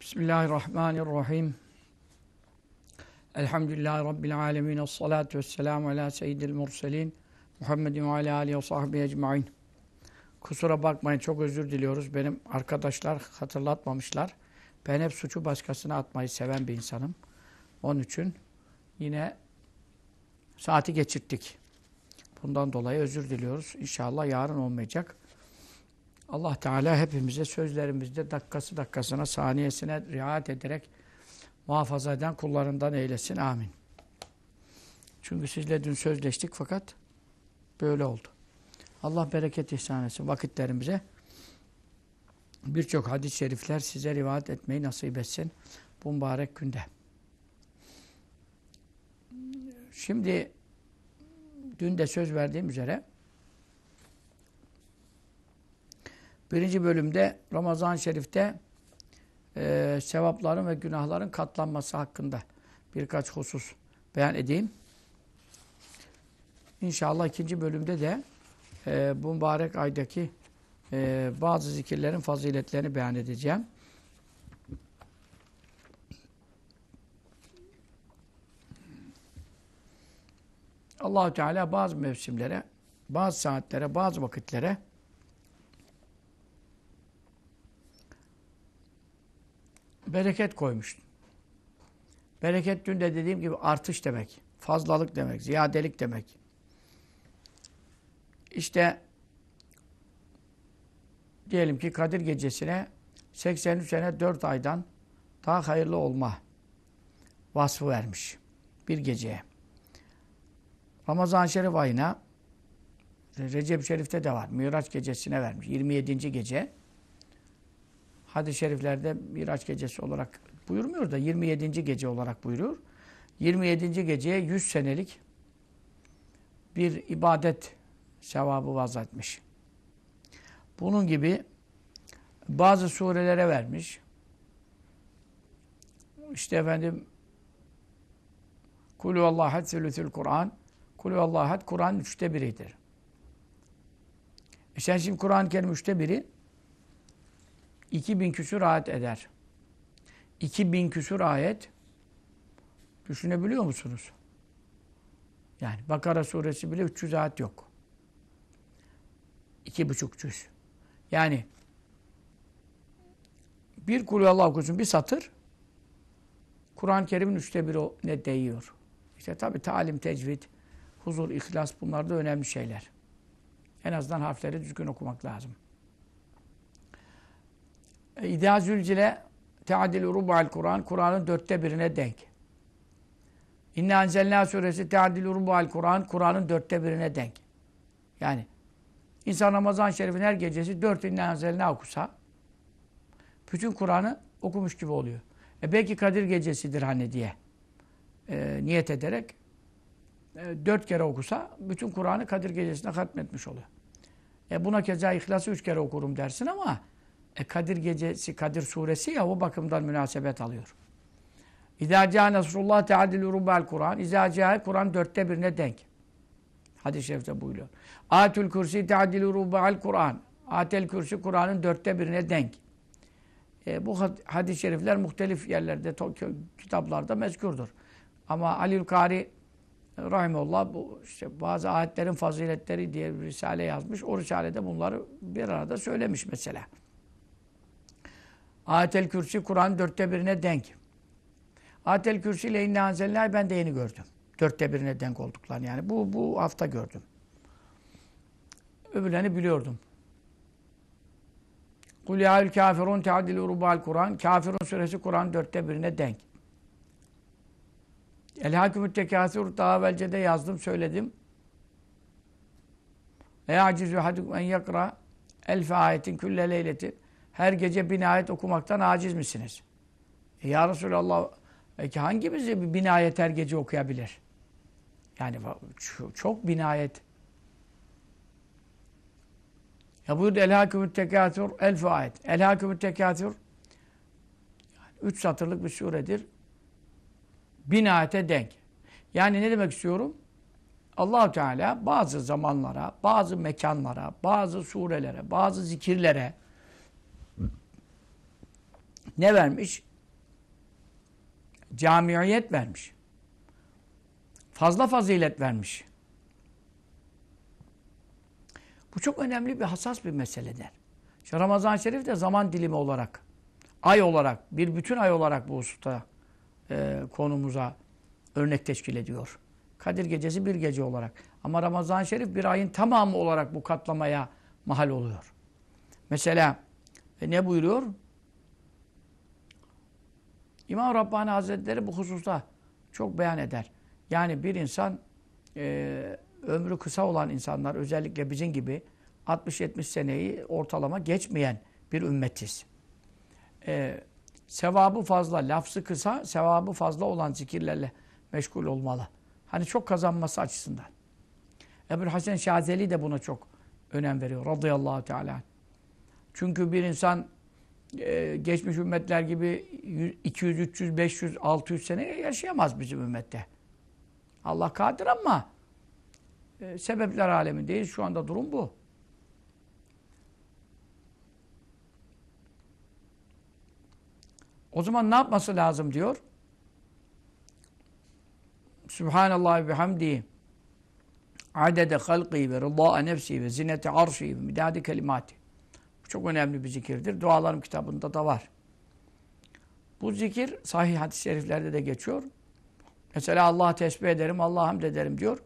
Bismillahirrahmanirrahim. Elhamdülillahi Rabbil alemin. Esselatu vesselamu ala seyyidil murselin. Muhammedin ve ala alihi ve sahbihi ecmain. Kusura bakmayın çok özür diliyoruz. Benim arkadaşlar hatırlatmamışlar. Ben hep suçu başkasına atmayı seven bir insanım. Onun için yine saati geçirttik. Bundan dolayı özür diliyoruz. İnşallah yarın olmayacak. Allah Teala hepimize sözlerimizde dakikası dakikasına, saniyesine riayet ederek muhafaza eden kullarından eylesin. Amin. Çünkü sizle dün sözleştik fakat böyle oldu. Allah bereket ihsan etsin vakitlerimize. Birçok hadis-i şerifler size rivayet etmeyi nasip etsin bu mübarek günde. Şimdi dün de söz verdiğim üzere Birinci bölümde Ramazan-ı Şerif'te e, sevapların ve günahların katlanması hakkında birkaç husus beyan edeyim. İnşallah ikinci bölümde de e, bu mübarek aydaki e, bazı zikirlerin faziletlerini beyan edeceğim. allah Teala bazı mevsimlere, bazı saatlere, bazı vakitlere bereket koymuştun. Bereket dün de dediğim gibi artış demek. Fazlalık demek, ziyadelik demek. İşte diyelim ki Kadir gecesine 83 sene 4 aydan daha hayırlı olma vasfı vermiş bir geceye. Ramazan Şerif ayına Recep Şerif'te de var. Miraç gecesine vermiş. 27. gece hadis-i şeriflerde Miraç gecesi olarak buyurmuyor da 27. gece olarak buyuruyor. 27. geceye 100 senelik bir ibadet sevabı vazatmış. Bunun gibi bazı surelere vermiş. İşte efendim Kulü Allah'at sülüsül Kur'an Kulü Allah'at Kur'an üçte biridir. E sen şimdi Kur'an-ı Kerim üçte biri 2000 küsur ayet eder. 2000 küsur ayet düşünebiliyor musunuz? Yani Bakara suresi bile 300 ayet yok. 2,5 cüz. Yani bir kulü Allah okusun bir satır Kur'an-ı Kerim'in üçte biri ne değiyor. İşte tabi talim, tecvid, huzur, ihlas bunlar da önemli şeyler. En azından harfleri düzgün okumak lazım. İdâ zülcile teadil rubal Kur'an, Kur'an'ın dörtte birine denk. İnne enzelnâ suresi teadil rubal Kur'an, Kur'an'ın dörtte birine denk. Yani insan Ramazan Şerif'in her gecesi dört inne enzelnâ okusa bütün Kur'an'ı okumuş gibi oluyor. E belki Kadir gecesidir hani diye e, niyet ederek e, dört kere okusa bütün Kur'an'ı Kadir gecesine katmetmiş oluyor. E buna keza İhlas'ı üç kere okurum dersin ama e Kadir gecesi, Kadir suresi ya o bakımdan münasebet alıyor. İzâ câ nasrullah teâdilü rubbel Kur'an. İzâ Kur'an dörtte birine denk. Hadis-i şerifte buyuruyor. Atül kürsi teâdilü rubbel Kur'an. Atel kürsi Kur'an'ın dörtte birine denk. E, bu hadis-i şerifler muhtelif yerlerde, kitaplarda mezkurdur. Ama Aliül Kari Rahimullah bu işte bazı ayetlerin faziletleri diye bir risale yazmış. O risalede bunları bir arada söylemiş mesela. Ayetel Kürsi Kur'an dörtte birine denk. Ayetel Kürsi ile inne anzellâhi ben de yeni gördüm. Dörtte birine denk olduklarını yani. Bu, bu hafta gördüm. Öbürlerini biliyordum. Kul yâül kafirun teadilü rubal Kur'an. Kafirun suresi Kur'an dörtte birine denk. El Elhâkümü tekâsir daha evvelce de yazdım, söyledim. Ve acizü hadukum en yakra elfe ayetin külle leyleti her gece bin ayet okumaktan aciz misiniz? E ya Resulallah ki hangimiz bin ayet her gece okuyabilir? Yani çok bin ayet. Ya buyurdu elhâkümüt tekâthür elf ayet. Elhâkümüt tekâthür yani üç satırlık bir suredir. Bin ayete denk. Yani ne demek istiyorum? allah Teala bazı zamanlara, bazı mekanlara, bazı surelere, bazı zikirlere ne vermiş? Camiyet vermiş. Fazla fazilet vermiş. Bu çok önemli bir hassas bir meseledir. İşte ramazan Şerif de zaman dilimi olarak, ay olarak, bir bütün ay olarak bu hususta e, konumuza örnek teşkil ediyor. Kadir Gecesi bir gece olarak. Ama ramazan Şerif bir ayın tamamı olarak bu katlamaya mahal oluyor. Mesela e, ne buyuruyor? İmam Rabbani Hazretleri bu hususta çok beyan eder. Yani bir insan e, ömrü kısa olan insanlar özellikle bizim gibi 60-70 seneyi ortalama geçmeyen bir ümmetiz. E, sevabı fazla, lafzı kısa, sevabı fazla olan zikirlerle meşgul olmalı. Hani çok kazanması açısından. Ebu Hasan Şazeli de buna çok önem veriyor. Radıyallahu Teala. Çünkü bir insan e, geçmiş ümmetler gibi 200, 300, 500, 600 sene yaşayamaz bizim ümmette. Allah kadir ama e, sebepler alemindeyiz. Şu anda durum bu. O zaman ne yapması lazım diyor? Subhanallah ve hamdi, adede halqi ve rıdâ'a nefsi ve zinete arşi ve midadi kelimati. Çok önemli bir zikirdir. Dualarım kitabında da var. Bu zikir sahih hadis-i şeriflerde de geçiyor. Mesela Allah'a tesbih ederim, Allah'a hamd ederim diyor.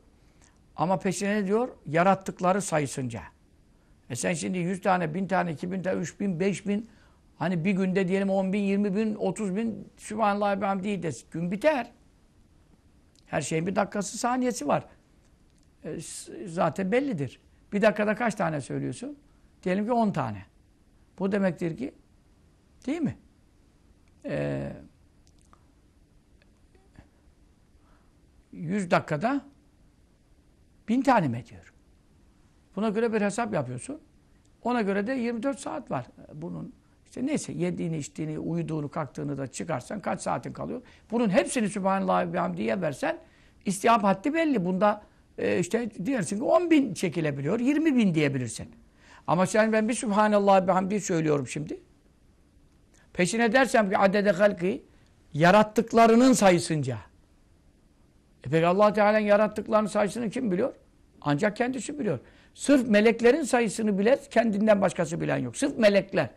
Ama peşine diyor? Yarattıkları sayısınca. E sen şimdi 100 tane, 1000 tane, 2000 tane, 3000, 5000 hani bir günde diyelim 10 bin, 20 bin, 30 bin Sübhanallah ve hamdiyi de gün biter. Her şeyin bir dakikası, saniyesi var. E, zaten bellidir. Bir dakikada kaç tane söylüyorsun? Diyelim ki 10 tane. Bu demektir ki değil mi? Ee, 100 dakikada bin tane mi ediyor? Buna göre bir hesap yapıyorsun. Ona göre de 24 saat var. Bunun işte neyse yediğini, içtiğini, uyuduğunu, kalktığını da çıkarsan kaç saatin kalıyor? Bunun hepsini Sübhanallah ve Hamdi'ye versen istihap haddi belli. Bunda e, işte diyorsun ki 10 bin çekilebiliyor, 20 bin diyebilirsin. Ama sen ben bir Subhanallah bir hamdi söylüyorum şimdi. Peşine dersem ki adede halki yarattıklarının sayısınca. E peki allah Teala'nın yarattıklarının sayısını kim biliyor? Ancak kendisi biliyor. Sırf meleklerin sayısını bile kendinden başkası bilen yok. Sırf melekler.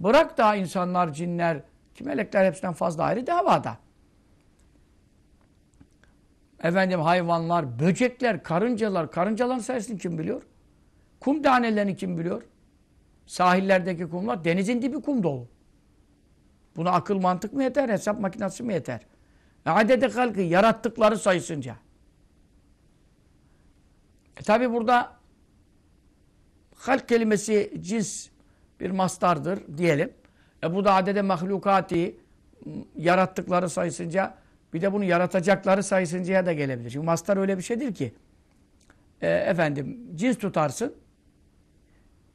Bırak daha insanlar, cinler, ki melekler hepsinden fazla ayrı davada. Efendim hayvanlar, böcekler, karıncalar, karıncaların sayısını kim biliyor? Kum tanelerini kim biliyor? Sahillerdeki kumlar, denizin dibi kum dolu. Buna akıl mantık mı yeter, hesap makinesi mi yeter? E, adede halkı, yarattıkları sayısınca. E tabi burada halk kelimesi cins bir mastardır diyelim. E bu da adede mahlukati yarattıkları sayısınca bir de bunu yaratacakları sayısıncaya da gelebilir. Çünkü mastar öyle bir şeydir ki e, efendim cins tutarsın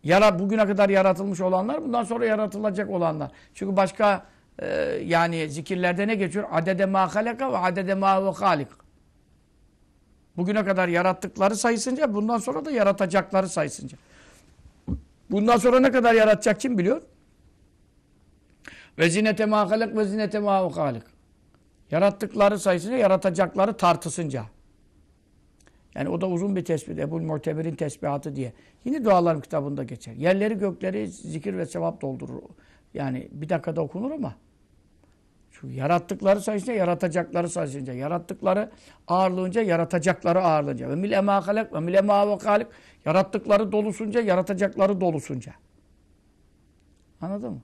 Yara, bugüne kadar yaratılmış olanlar, bundan sonra yaratılacak olanlar. Çünkü başka e, yani zikirlerde ne geçiyor? Adede ma halaka ve adede ma ve halik. Bugüne kadar yarattıkları sayısınca, bundan sonra da yaratacakları sayısınca. Bundan sonra ne kadar yaratacak kim biliyor? Ve zinete ma halak ve zinete ma ve halik. Yarattıkları sayısınca, yaratacakları tartısınca. Yani o da uzun bir tespit. Ebul Mu'temir'in tesbihatı diye. Yine duaların kitabında geçer. Yerleri gökleri zikir ve sevap doldurur. Yani bir dakikada okunur ama şu yarattıkları sayısında yaratacakları sayısında. Yarattıkları ağırlığınca yaratacakları ağırlığınca. Ve mil emâ halak ve mil emâ ve Yarattıkları dolusunca yaratacakları dolusunca. Anladın mı?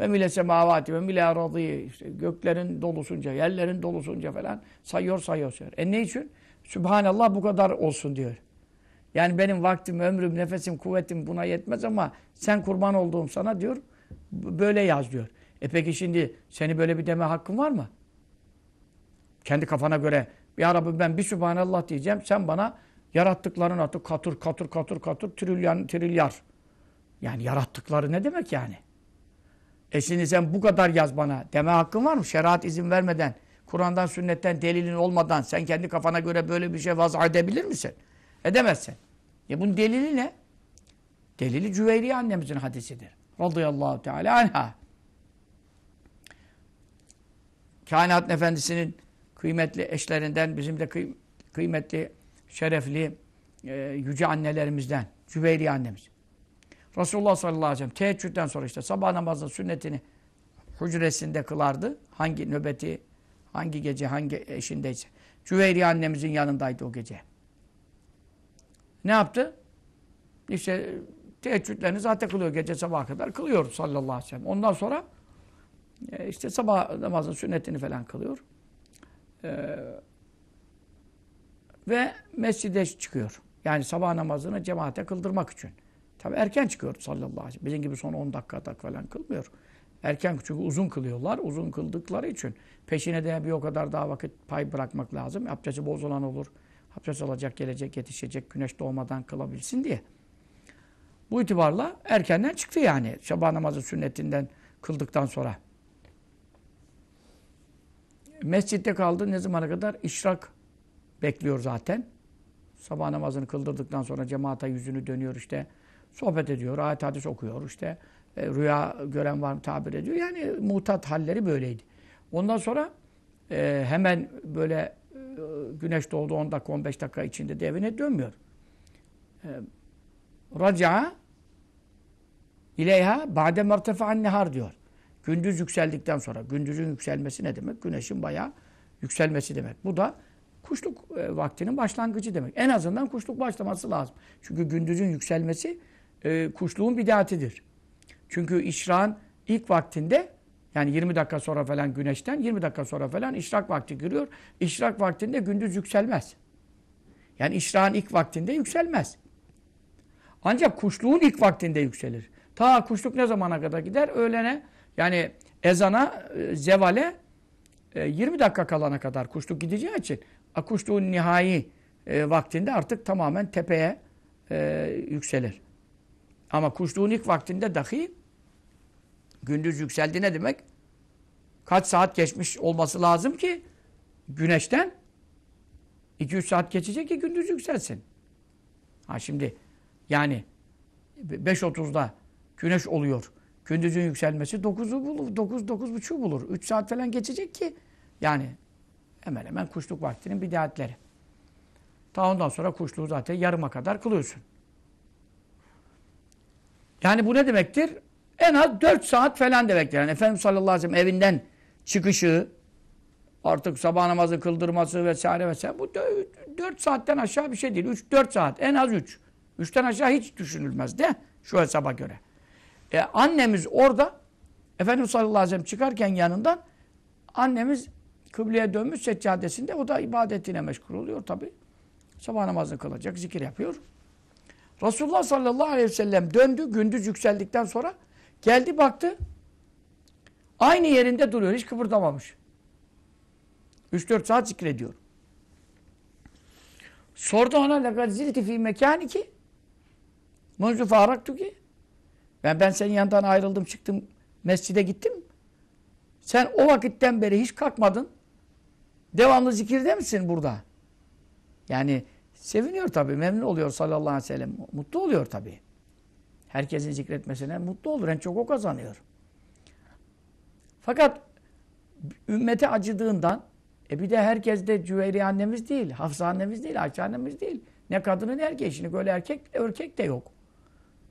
Ve mile semavati ve mile aradî. İşte göklerin dolusunca, yerlerin dolusunca falan sayıyor sayıyor. sayıyor. E ne için? Sübhanallah bu kadar olsun diyor. Yani benim vaktim, ömrüm, nefesim, kuvvetim buna yetmez ama sen kurban olduğum sana diyor. Böyle yaz diyor. E peki şimdi seni böyle bir deme hakkın var mı? Kendi kafana göre ya Rabbi ben bir Sübhanallah diyeceğim. Sen bana yarattıkların atı katır katır katır katır trilyon trilyar. Yani yarattıkları ne demek yani? E şimdi sen bu kadar yaz bana deme hakkın var mı? Şeriat izin vermeden Kur'an'dan, sünnetten delilin olmadan sen kendi kafana göre böyle bir şey vaz edebilir misin? Edemezsin. Ya e bunun delili ne? Delili Cüveyriye annemizin hadisidir. Radıyallahu teala anha. Kainat efendisinin kıymetli eşlerinden, bizim de kıymetli, şerefli, e, yüce annelerimizden, Cüveyriye annemiz. Resulullah sallallahu aleyhi ve sellem teheccüden sonra işte sabah namazının sünnetini hücresinde kılardı. Hangi nöbeti Hangi gece, hangi eşindeyse. Cüveyri annemizin yanındaydı o gece. Ne yaptı? İşte teheccüdlerini zaten kılıyor gece sabaha kadar. Kılıyor sallallahu aleyhi ve sellem. Ondan sonra e, işte sabah namazın sünnetini falan kılıyor. Ee, ve mescide çıkıyor. Yani sabah namazını cemaate kıldırmak için. Tabi erken çıkıyor sallallahu aleyhi ve sellem. Bizim gibi son 10 dakikada falan kılmıyor. Erken çünkü uzun kılıyorlar. Uzun kıldıkları için Peşine de bir o kadar daha vakit pay bırakmak lazım. Abdesti bozulan olur. Abdest alacak, gelecek, yetişecek, güneş doğmadan kılabilsin diye. Bu itibarla erkenden çıktı yani. Şaban namazı sünnetinden kıldıktan sonra. Mescitte kaldı ne zamana kadar? İşrak bekliyor zaten. Sabah namazını kıldırdıktan sonra cemaata yüzünü dönüyor işte. Sohbet ediyor, ayet hadis okuyor işte. E, rüya gören var mı tabir ediyor. Yani muhtat halleri böyleydi. Ondan sonra e, hemen böyle e, güneş doğdu 10 dakika 15 dakika içinde de evine dönmüyor. E, Raca'a ileyha bade mertefa'an nehar diyor. Gündüz yükseldikten sonra. Gündüzün yükselmesi ne demek? Güneşin bayağı yükselmesi demek. Bu da kuşluk e, vaktinin başlangıcı demek. En azından kuşluk başlaması lazım. Çünkü gündüzün yükselmesi e, kuşluğun bidatidir. Çünkü işrağın ilk vaktinde yani 20 dakika sonra falan güneşten 20 dakika sonra falan işrak vakti giriyor. İşrak vaktinde gündüz yükselmez. Yani işrağın ilk vaktinde yükselmez. Ancak kuşluğun ilk vaktinde yükselir. Ta kuşluk ne zamana kadar gider? Öğlene yani ezana, e, zevale 20 e, dakika kalana kadar kuşluk gideceği için kuşluğun nihai e, vaktinde artık tamamen tepeye yükselir. Ama kuşluğun ilk vaktinde dahi Gündüz yükseldi ne demek? Kaç saat geçmiş olması lazım ki güneşten? 2-3 saat geçecek ki gündüz yükselsin. Ha şimdi yani 5.30'da güneş oluyor. Gündüzün yükselmesi 9'u bulur. 9 buçuk bulur. 3 saat falan geçecek ki yani hemen hemen kuşluk vaktinin bidatleri. Ta ondan sonra kuşluğu zaten yarıma kadar kılıyorsun. Yani bu ne demektir? En az 4 saat falan da Yani Efendimiz sallallahu aleyhi ve sellem evinden çıkışı, artık sabah namazı kıldırması vesaire vesaire. Bu 4 saatten aşağı bir şey değil. 3-4 saat. En az 3. Üç. 3'ten aşağı hiç düşünülmez de şu hesaba göre. E, annemiz orada Efendimiz sallallahu aleyhi ve sellem çıkarken yanından annemiz kıbleye dönmüş seccadesinde o da ibadetine meşgul oluyor tabi. Sabah namazını kılacak, zikir yapıyor. Resulullah sallallahu aleyhi ve sellem döndü. Gündüz yükseldikten sonra Geldi baktı. Aynı yerinde duruyor. Hiç kıpırdamamış. 3-4 saat zikrediyor. Sordu ona lekad zilti ki mekâniki munzu ki ben, ben senin yanından ayrıldım çıktım mescide gittim. Sen o vakitten beri hiç kalkmadın. Devamlı zikirde misin burada? Yani seviniyor tabii, memnun oluyor sallallahu aleyhi ve sellem. Mutlu oluyor tabii herkesin zikretmesine mutlu olur. En çok o kazanıyor. Fakat ümmete acıdığından e bir de herkes de Cüveyri annemiz değil, Hafsa annemiz değil, Ayşe annemiz değil. Ne kadını ne erkeği. Şimdi böyle erkek, erkek de yok.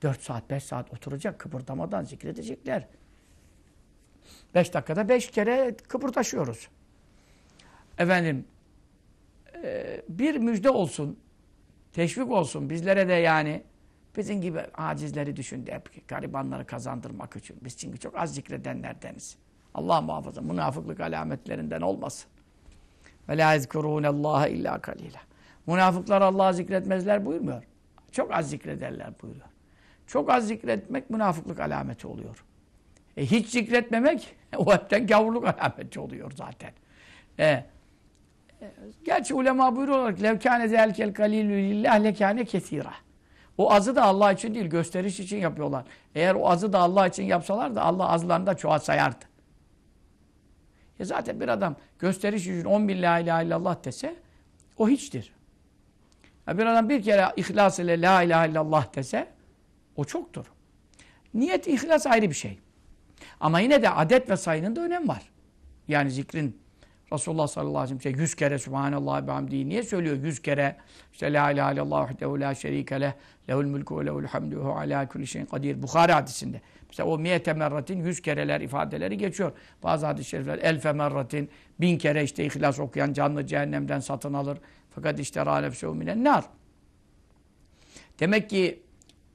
Dört saat, beş saat oturacak kıpırdamadan zikredecekler. Beş dakikada beş kere kıpırdaşıyoruz. Efendim, e, bir müjde olsun, teşvik olsun bizlere de yani Bizim gibi acizleri düşündü hep garibanları kazandırmak için. Biz çünkü çok az zikredenlerdeniz. Allah muhafaza münafıklık alametlerinden olmasın. Ve la yezkurunallaha illa kalila. Münafıklar Allah'ı zikretmezler buyurmuyor. Çok az zikrederler buyuruyor. Çok az zikretmek münafıklık alameti oluyor. E, hiç zikretmemek o hepten gavurluk alameti oluyor zaten. E, e, gerçi ulema buyuruyorlar ki levkâne zelkel kalilü lillah lekâne kesîrah. O azı da Allah için değil, gösteriş için yapıyorlar. Eğer o azı da Allah için yapsalar da Allah azlarını da çoğa sayardı. E zaten bir adam gösteriş için 10 bin la ilahe illallah dese o hiçtir. Ya bir adam bir kere ihlas ile la ilahe illallah dese o çoktur. Niyet, ihlas ayrı bir şey. Ama yine de adet ve sayının da önemi var. Yani zikrin Resulullah sallallahu aleyhi ve sellem şey, yüz kere Subhanallah ve hamdiyi niye söylüyor yüz kere? İşte la ilahe illallah vahdehu la şerike leh, lehul mülkü ve lehul hamdü ve ala kulli şeyin kadir. Bukhari hadisinde. İşte o miyete merratin yüz kereler ifadeleri geçiyor. Bazı hadis-i şerifler elfe merratin bin kere işte ihlas okuyan canlı cehennemden satın alır. Fakat işte râlefsehu minen nar. Demek ki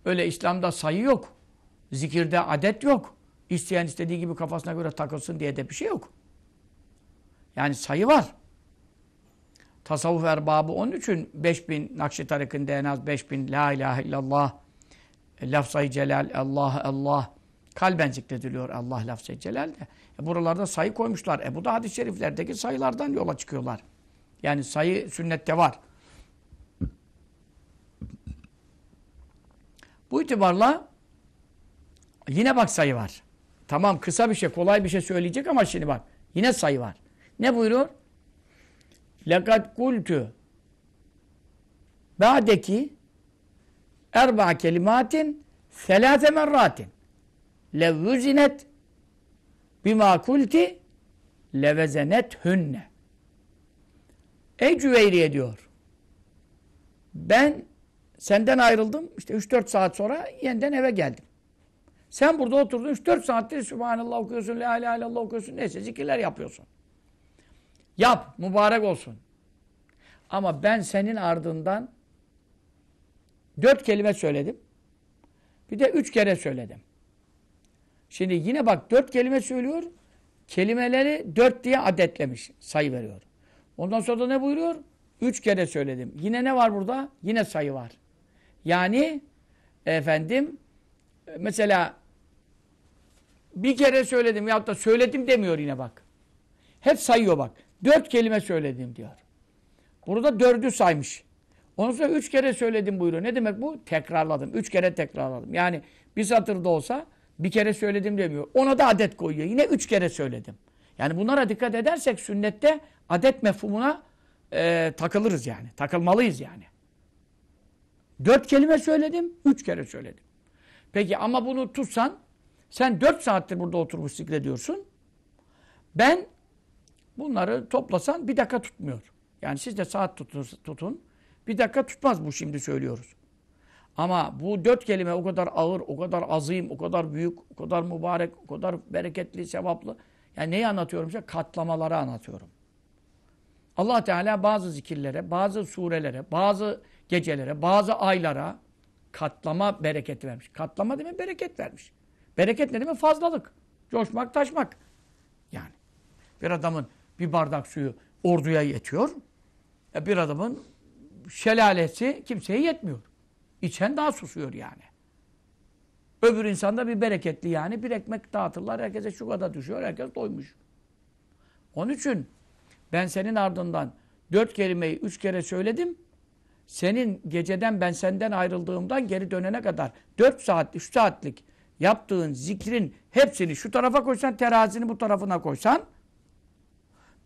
öyle İslam'da sayı yok. Zikirde adet yok. İsteyen istediği gibi kafasına göre takılsın diye de bir şey yok. Yani sayı var. Tasavvuf erbabı onun için 5000 Nakşi tarikinde en az 5000 La ilahe illallah e, lafzayı celal Allah Allah kalben zikrediliyor Allah lafzayı celal de. E buralarda sayı koymuşlar. E bu da hadis-i şeriflerdeki sayılardan yola çıkıyorlar. Yani sayı sünnette var. Bu itibarla yine bak sayı var. Tamam kısa bir şey, kolay bir şey söyleyecek ama şimdi bak yine sayı var. Ne buyurur? Lekad kultu ba'deki erba kelimatin selase merratin levvuzinet bima kulti levezenet hünne Ey Cüveyriye diyor. Ben senden ayrıldım. işte 3-4 saat sonra yeniden eve geldim. Sen burada oturdun 3-4 saattir Sübhanallah okuyorsun, La ilahe illallah okuyorsun, neyse zikirler yapıyorsun. Yap, mübarek olsun. Ama ben senin ardından dört kelime söyledim. Bir de üç kere söyledim. Şimdi yine bak dört kelime söylüyor. Kelimeleri dört diye adetlemiş, sayı veriyor. Ondan sonra da ne buyuruyor? Üç kere söyledim. Yine ne var burada? Yine sayı var. Yani efendim mesela bir kere söyledim ya da söyledim demiyor yine bak. Hep sayıyor bak. Dört kelime söyledim diyor. Burada dördü saymış. Onu sonra üç kere söyledim buyuruyor. Ne demek bu? Tekrarladım. Üç kere tekrarladım. Yani bir satırda olsa bir kere söyledim demiyor. Ona da adet koyuyor. Yine üç kere söyledim. Yani bunlara dikkat edersek sünnette adet mefhumuna e, takılırız yani. Takılmalıyız yani. Dört kelime söyledim, üç kere söyledim. Peki ama bunu tutsan, sen dört saattir burada oturmuş zikrediyorsun. Ben Bunları toplasan bir dakika tutmuyor. Yani siz de saat tutun, tutun. Bir dakika tutmaz bu şimdi söylüyoruz. Ama bu dört kelime o kadar ağır, o kadar azim, o kadar büyük, o kadar mübarek, o kadar bereketli, sevaplı. Yani neyi anlatıyorum size? Katlamaları anlatıyorum. Allah Teala bazı zikirlere, bazı surelere, bazı gecelere, bazı aylara katlama bereketi vermiş. Katlama demek bereket vermiş. Bereket ne demek? Fazlalık. Coşmak, taşmak. Yani bir adamın bir bardak suyu orduya yetiyor. E bir adamın şelalesi kimseye yetmiyor. İçen daha susuyor yani. Öbür insanda bir bereketli yani. Bir ekmek dağıtırlar. Herkese şu kadar düşüyor. Herkes doymuş. Onun için ben senin ardından dört kelimeyi üç kere söyledim. Senin geceden ben senden ayrıldığımdan geri dönene kadar dört saat, üç saatlik yaptığın zikrin hepsini şu tarafa koysan terazini bu tarafına koysan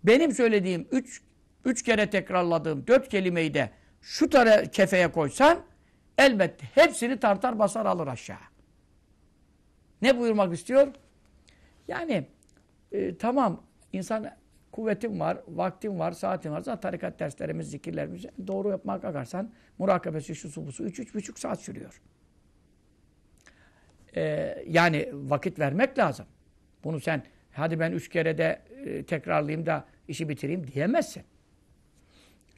benim söylediğim üç, üç kere tekrarladığım dört kelimeyi de şu tara kefeye koysan elbette hepsini tartar basar alır aşağı. Ne buyurmak istiyor? Yani e, tamam insan kuvvetim var, vaktim var, saatim var. Zaten tarikat derslerimiz, zikirlerimiz doğru yapmaya kalkarsan murakabesi şu su bu su üç üç buçuk saat sürüyor. Ee, yani vakit vermek lazım. Bunu sen hadi ben üç kere de e, tekrarlayayım da işi bitireyim diyemezsin.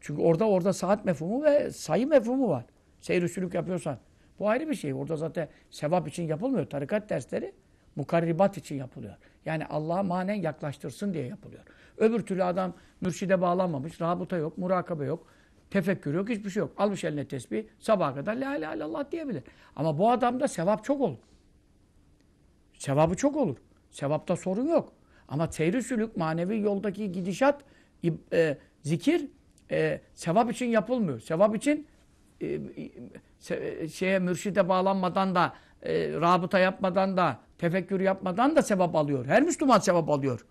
Çünkü orada orada saat mefhumu ve sayı mefhumu var. Seyir yapıyorsan. Bu ayrı bir şey. Orada zaten sevap için yapılmıyor. Tarikat dersleri mukarribat için yapılıyor. Yani Allah'a manen yaklaştırsın diye yapılıyor. Öbür türlü adam mürşide bağlanmamış, rabuta yok, murakabe yok, tefekkür yok, hiçbir şey yok. Almış eline tesbih, sabaha kadar la ilahe illallah diyebilir. Ama bu adamda sevap çok olur. Sevabı çok olur. Sevapta sorun yok. Ama seyri sülük manevi yoldaki gidişat e, zikir e, sevap için yapılmıyor. Sevap için e, şeye mürşide bağlanmadan da e, rabıta yapmadan da tefekkür yapmadan da sevap alıyor. Her Müslüman sevap alıyor.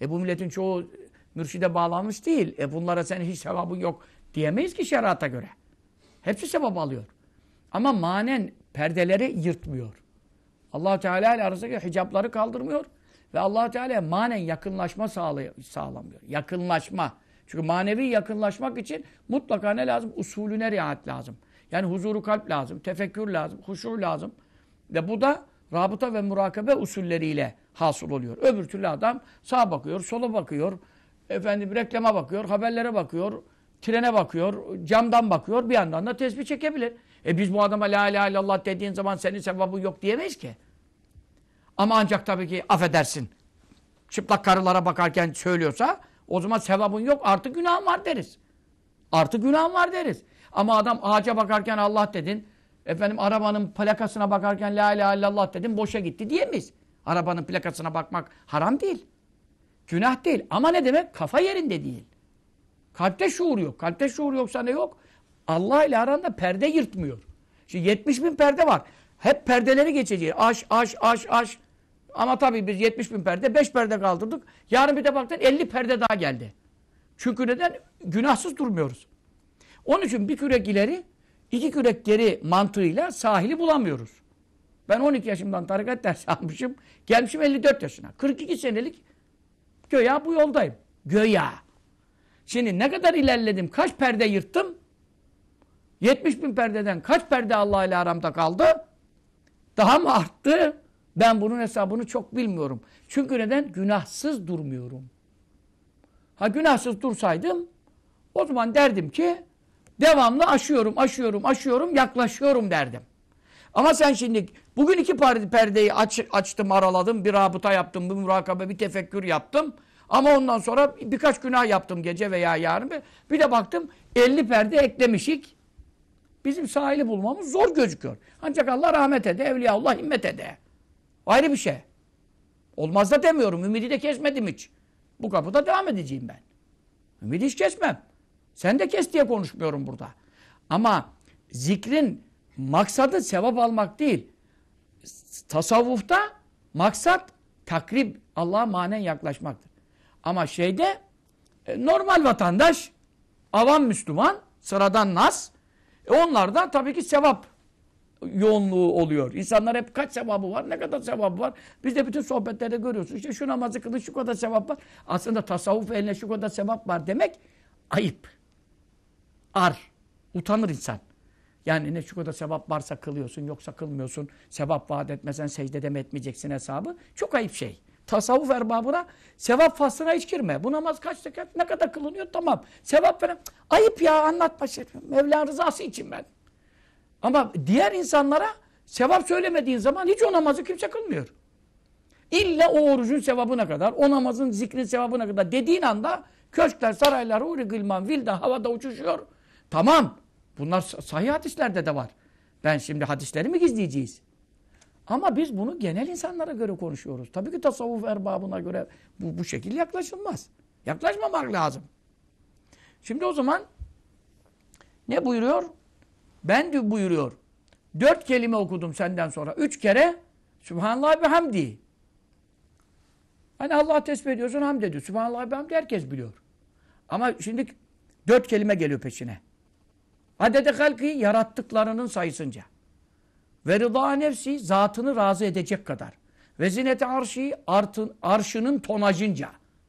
E bu milletin çoğu mürşide bağlanmış değil. E bunlara senin hiç sevabın yok diyemeyiz ki şerata göre. Hepsi sevap alıyor. Ama manen perdeleri yırtmıyor. allah Teala ile arasındaki hicapları kaldırmıyor. Ve allah Teala manen yakınlaşma sağlamıyor. Yakınlaşma. Çünkü manevi yakınlaşmak için mutlaka ne lazım? Usulüne riayet lazım. Yani huzuru kalp lazım, tefekkür lazım, huşu lazım. Ve bu da rabıta ve murakabe usulleriyle hasıl oluyor. Öbür türlü adam sağa bakıyor, sola bakıyor, efendim reklama bakıyor, haberlere bakıyor, trene bakıyor, camdan bakıyor, bir yandan da tesbih çekebilir. E biz bu adama la ilahe illallah dediğin zaman senin sevabın yok diyemeyiz ki. Ama ancak tabii ki affedersin. Çıplak karılara bakarken söylüyorsa o zaman sevabın yok artık günahın var deriz. Artık günahın var deriz. Ama adam ağaca bakarken Allah dedin. Efendim arabanın plakasına bakarken la ilahe illallah dedin boşa gitti diyemeyiz. Arabanın plakasına bakmak haram değil. Günah değil. Ama ne demek? Kafa yerinde değil. Kalpte şuur yok. Kalpte şuur yoksa ne yok? Allah ile aranda perde yırtmıyor. Şimdi 70 bin perde var. Hep perdeleri geçeceğiz. Aş, aş, aş, aş. Ama tabii biz 70 bin perde, 5 perde kaldırdık. Yarın bir de baktın 50 perde daha geldi. Çünkü neden? Günahsız durmuyoruz. Onun için bir kürek ileri, iki kürek geri mantığıyla sahili bulamıyoruz. Ben 12 yaşımdan tarikat dersi almışım. Gelmişim 54 yaşına. 42 senelik göya bu yoldayım. Göya. Şimdi ne kadar ilerledim, kaç perde yırttım? 70 bin perdeden kaç perde Allah ile aramda kaldı? Daha mı arttı? Ben bunun hesabını çok bilmiyorum. Çünkü neden? Günahsız durmuyorum. Ha günahsız dursaydım o zaman derdim ki devamlı aşıyorum, aşıyorum, aşıyorum, yaklaşıyorum derdim. Ama sen şimdi bugün iki perdeyi aç, açtım, araladım, bir rabıta yaptım, bir murakabe, bir tefekkür yaptım. Ama ondan sonra birkaç günah yaptım gece veya yarın. Bir de baktım 50 perde eklemişik. Bizim sahili bulmamız zor gözüküyor. Ancak Allah rahmet ede, Evliyaullah himmet ede. Ayrı bir şey. Olmaz da demiyorum. Ümidi de kesmedim hiç. Bu kapıda devam edeceğim ben. Ümidi hiç kesmem. Sen de kes diye konuşmuyorum burada. Ama zikrin maksadı sevap almak değil. Tasavvufta maksat takrib, Allah'a manen yaklaşmaktır. Ama şeyde e, normal vatandaş, avam Müslüman, sıradan nas, e onlar tabii ki sevap yoğunluğu oluyor. İnsanlar hep kaç sevabı var, ne kadar sevabı var. Biz de bütün sohbetlerde görüyorsun. İşte şu namazı kılın, şu kadar sevap var. Aslında tasavvuf eline şu kadar sevap var demek ayıp. Ar. Utanır insan. Yani ne şu kadar sevap varsa kılıyorsun, yoksa kılmıyorsun. Sevap vaat etmesen secdede mi etmeyeceksin hesabı? Çok ayıp şey. Tasavvuf erbabına sevap faslına hiç girme. Bu namaz kaç rekat, ne kadar kılınıyor tamam. Sevap veren. Ayıp ya anlatma şey. Mevla rızası için ben. Ama diğer insanlara sevap söylemediğin zaman hiç o namazı kimse kılmıyor. İlla o orucun sevabına kadar, o namazın zikrin sevabına kadar dediğin anda köşkler, saraylar, huri gılman, vildan havada uçuşuyor. Tamam. Bunlar sahih hadislerde de var. Ben şimdi hadisleri mi gizleyeceğiz? Ama biz bunu genel insanlara göre konuşuyoruz. Tabii ki tasavvuf erbabına göre bu, bu şekilde yaklaşılmaz. Yaklaşmamak lazım. Şimdi o zaman ne buyuruyor? Ben de buyuruyor. Dört kelime okudum senden sonra. Üç kere Sübhanallah ve hamdi. Hani Allah tesbih ediyorsun hamd ediyor. Sübhanallah ve hamdi herkes biliyor. Ama şimdi dört kelime geliyor peşine. Adede halkı yarattıklarının sayısınca. Ve rıda nefsi zatını razı edecek kadar. Ve zinete arşi artın, arşının tonajınca.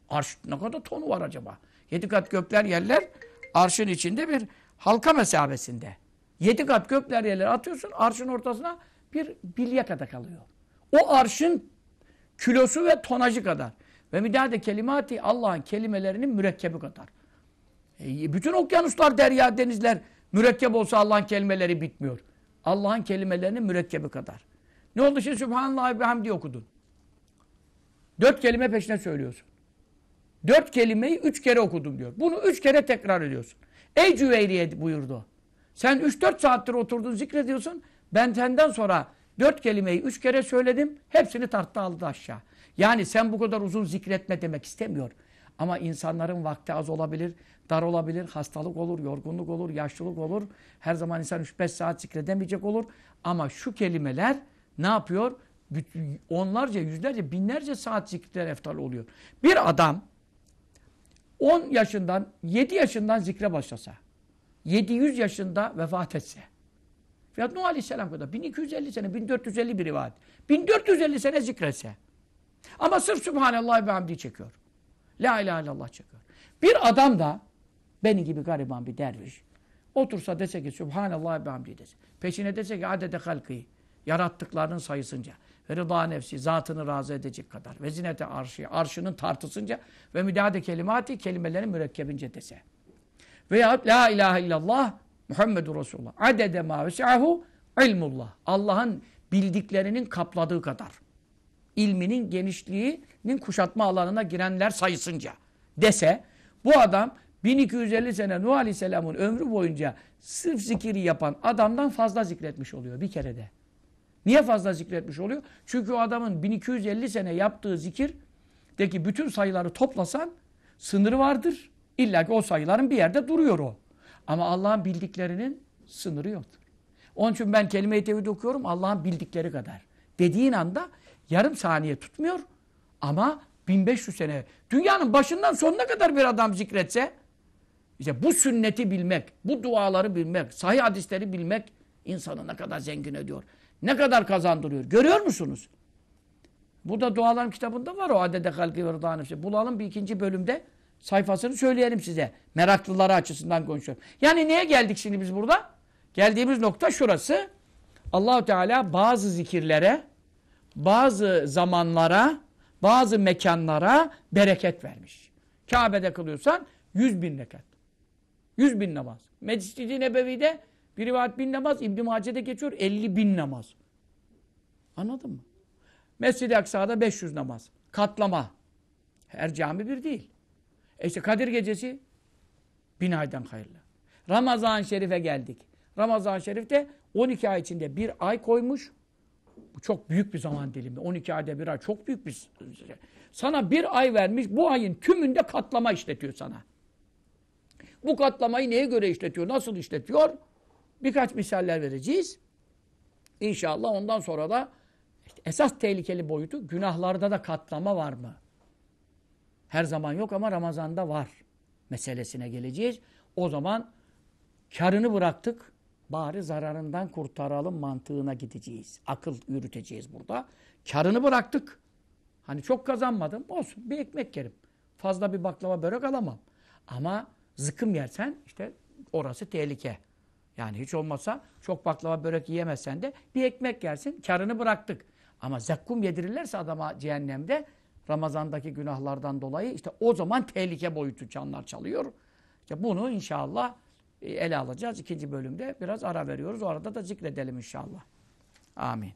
Arş ne kadar tonu var acaba? Yedi kat gökler yerler arşın içinde bir halka mesabesinde. Yedi kat gökler yerlere atıyorsun. Arşın ortasına bir bilye kadar kalıyor. O arşın kilosu ve tonajı kadar. Ve müdade kelimati Allah'ın kelimelerinin mürekkebi kadar. E, bütün okyanuslar, derya, denizler mürekkep olsa Allah'ın kelimeleri bitmiyor. Allah'ın kelimelerinin mürekkebi kadar. Ne oldu şimdi Sübhanallah ve Hamdi okudun. Dört kelime peşine söylüyorsun. Dört kelimeyi üç kere okudum diyor. Bunu üç kere tekrar ediyorsun. Ey Cüveyriye buyurdu. Sen 3-4 saattir oturdun zikrediyorsun. Ben senden sonra 4 kelimeyi 3 kere söyledim. Hepsini tarttı aldı aşağı. Yani sen bu kadar uzun zikretme demek istemiyor. Ama insanların vakti az olabilir, dar olabilir, hastalık olur, yorgunluk olur, yaşlılık olur. Her zaman insan 3-5 saat zikredemeyecek olur. Ama şu kelimeler ne yapıyor? onlarca, yüzlerce, binlerce saat zikirler eftal oluyor. Bir adam 10 yaşından, 7 yaşından zikre başlasa, 700 yaşında vefat etse. Fiyat Nuh Aleyhisselam kadar 1250 sene, 1450 bir rivayet. 1450 sene zikrese. Ama sırf Subhanallah ve Hamdi çekiyor. La ilahe illallah çekiyor. Bir adam da benim gibi gariban bir derviş otursa dese ki Subhanallah ve Hamdi dese. Peşine dese ki adede halkı yarattıklarının sayısınca ve rıda nefsi zatını razı edecek kadar ve zinete arşı, arşının tartısınca ve müdade kelimati kelimelerin mürekkebince dese. Veya la ilahe illallah Muhammedur Resulullah. Adede ma vesi'ahu ilmullah. Allah'ın bildiklerinin kapladığı kadar. ilminin genişliğinin kuşatma alanına girenler sayısınca dese bu adam 1250 sene Nuh Aleyhisselam'ın ömrü boyunca sırf zikiri yapan adamdan fazla zikretmiş oluyor bir kerede. Niye fazla zikretmiş oluyor? Çünkü o adamın 1250 sene yaptığı zikir de bütün sayıları toplasan sınırı vardır. İlla ki o sayıların bir yerde duruyor o. Ama Allah'ın bildiklerinin sınırı yok. Onun için ben kelime-i tevhid okuyorum Allah'ın bildikleri kadar. Dediğin anda yarım saniye tutmuyor ama 1500 sene dünyanın başından sonuna kadar bir adam zikretse işte bu sünneti bilmek, bu duaları bilmek, sahih hadisleri bilmek insanı ne kadar zengin ediyor. Ne kadar kazandırıyor. Görüyor musunuz? Bu da dualarım kitabında var o adede halkı ve rıda nefsi. Bulalım bir ikinci bölümde sayfasını söyleyelim size. Meraklıları açısından konuşuyorum. Yani neye geldik şimdi biz burada? Geldiğimiz nokta şurası. Allahu Teala bazı zikirlere, bazı zamanlara, bazı mekanlara bereket vermiş. Kabe'de kılıyorsan yüz bin rekat. yüz bin namaz. Mescid-i Nebevi'de bir rivayet bin namaz, İbn-i Mace'de geçiyor elli bin namaz. Anladın mı? Mescid-i Aksa'da 500 namaz. Katlama. Her cami bir değil. E işte Kadir gecesi bin aydan hayırlı. Ramazan-ı Şerif'e geldik. Ramazan-ı Şerif'te 12 ay içinde bir ay koymuş. Bu çok büyük bir zaman dilimi. 12 ayda bir ay çok büyük bir Sana bir ay vermiş. Bu ayın tümünde katlama işletiyor sana. Bu katlamayı neye göre işletiyor? Nasıl işletiyor? Birkaç misaller vereceğiz. İnşallah ondan sonra da işte esas tehlikeli boyutu günahlarda da katlama var mı? Her zaman yok ama Ramazan'da var meselesine geleceğiz. O zaman karını bıraktık, bari zararından kurtaralım mantığına gideceğiz. Akıl yürüteceğiz burada. Karını bıraktık. Hani çok kazanmadım, olsun bir ekmek yerim. Fazla bir baklava börek alamam. Ama zıkım yersen işte orası tehlike. Yani hiç olmazsa çok baklava börek yiyemezsen de bir ekmek yersin, karını bıraktık. Ama zakkum yedirirlerse adama cehennemde Ramazandaki günahlardan dolayı işte o zaman tehlike boyutu çanlar çalıyor. İşte bunu inşallah e, ele alacağız. ikinci bölümde biraz ara veriyoruz. O arada da zikredelim inşallah. Amin.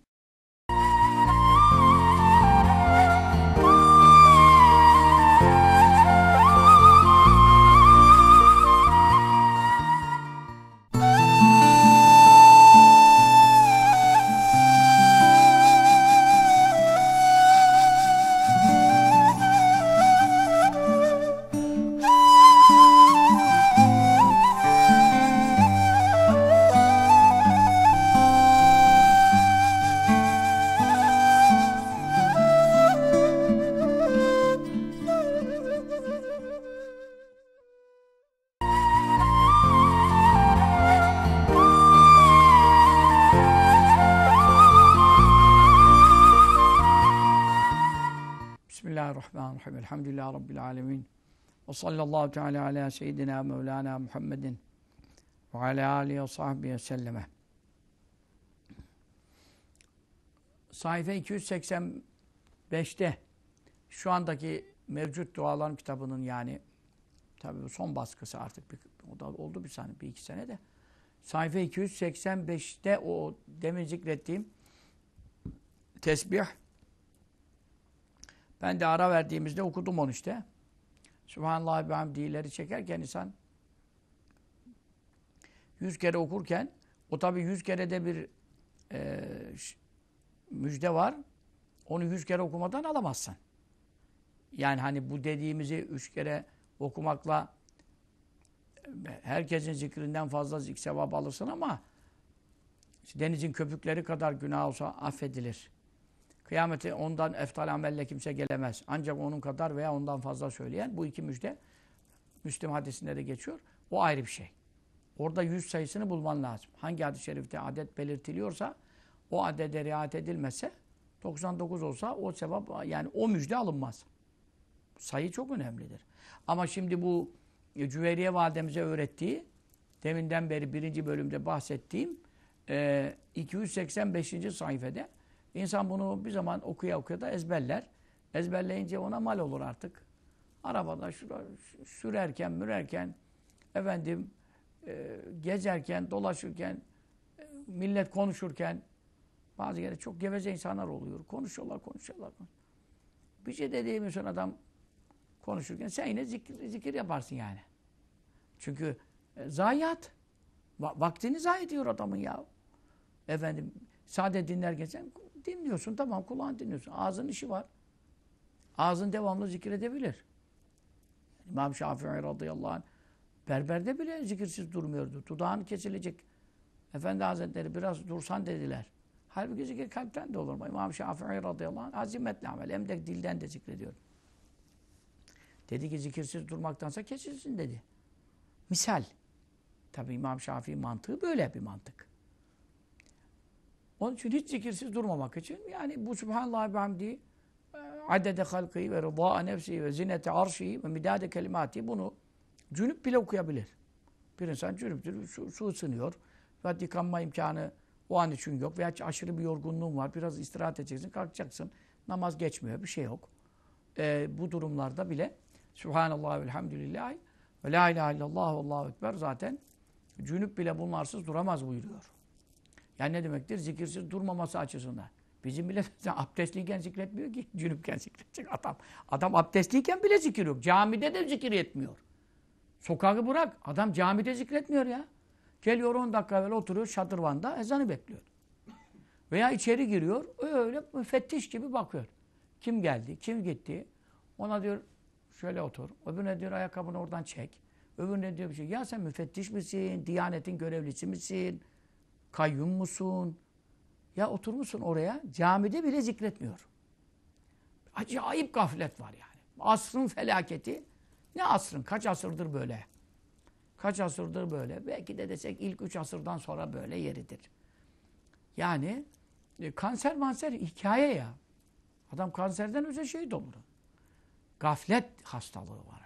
Rabbil Alemin. Ve sallallahu teala ala seyyidina Mevlana Muhammedin ve ala alihi ve sahbihi selleme. Sayfa 285'te şu andaki mevcut duaların kitabının yani tabi son baskısı artık bir, o da oldu bir sene, bir iki sene de sayfa 285'te o demin zikrettiğim tesbih ben de ara verdiğimizde okudum onu işte. Subhanallah ve hamdileri çekerken insan yüz kere okurken o tabi yüz kere de bir e, müjde var. Onu yüz kere okumadan alamazsın. Yani hani bu dediğimizi üç kere okumakla e, herkesin zikrinden fazla zik sevap alırsın ama denizin köpükleri kadar günah olsa affedilir. Kıyameti ondan eftal amelle kimse gelemez. Ancak onun kadar veya ondan fazla söyleyen bu iki müjde Müslim hadisinde de geçiyor. O ayrı bir şey. Orada yüz sayısını bulman lazım. Hangi hadis-i şerifte adet belirtiliyorsa o adede riayet edilmese 99 olsa o sevap yani o müjde alınmaz. Sayı çok önemlidir. Ama şimdi bu e, Cüveriye validemize öğrettiği deminden beri birinci bölümde bahsettiğim 285. E, sayfede İnsan bunu bir zaman okuya okuya da ezberler. Ezberleyince ona mal olur artık. Arabada sürerken, mürerken, efendim e, gezerken, dolaşırken, e, millet konuşurken bazı yere çok geveze insanlar oluyor. Konuşuyorlar, konuşuyorlar. Bir şey de diyemiyorsun adam konuşurken. Sen yine zikir, zikir yaparsın yani. Çünkü e, zayiat. Va vaktini zayi ediyor adamın ya. Efendim sade dinlerken sen dinliyorsun. Tamam kulağın dinliyorsun. Ağzın işi var. Ağzın devamlı zikredebilir. İmam Şafii radıyallahu anh berberde bile zikirsiz durmuyordu. Dudağın kesilecek. Efendi Hazretleri biraz dursan dediler. Halbuki zikir kalpten de olur mu? İmam Şafii radıyallahu anh azimetle amel. Hem de dilden de zikrediyor. Dedi ki zikirsiz durmaktansa kesilsin dedi. Misal. Tabi İmam Şafii mantığı böyle bir mantık. Onun için hiç zikirsiz durmamak için yani bu Subhanallah ve hamdi e, adede halkı ve rıza nefsi ve zinete arşi ve midade kelimati bunu cünüp bile okuyabilir. Bir insan cünüptür, su, su ısınıyor. Ve yıkanma imkanı o an için yok. Veya aşırı bir yorgunluğun var. Biraz istirahat edeceksin, kalkacaksın. Namaz geçmiyor, bir şey yok. Ee, bu durumlarda bile Subhanallah ve elhamdülillah ve la ilahe illallah ve allahu ekber zaten cünüp bile bunlarsız duramaz buyuruyor. Yani ne demektir? Zikirsiz durmaması açısından. Bizim bile abdestliyken zikretmiyor ki. Cünüpken zikredecek adam. Adam abdestliyken bile zikir yok. Camide de zikir etmiyor. Sokağı bırak. Adam camide zikretmiyor ya. Geliyor 10 dakika evvel oturuyor şadırvanda ezanı bekliyor. Veya içeri giriyor öyle müfettiş gibi bakıyor. Kim geldi, kim gitti. Ona diyor şöyle otur. Öbürüne diyor ayakkabını oradan çek. Öbürüne diyor bir şey. Ya sen müfettiş misin? Diyanetin görevlisi misin? Kayyum musun? Ya oturmuşsun oraya camide bile zikretmiyor. Acayip gaflet var yani. Asrın felaketi. Ne asrın? Kaç asırdır böyle? Kaç asırdır böyle? Belki de desek ilk üç asırdan sonra böyle yeridir. Yani e, kanser manser hikaye ya. Adam kanserden öze şehit oldu. Gaflet hastalığı var.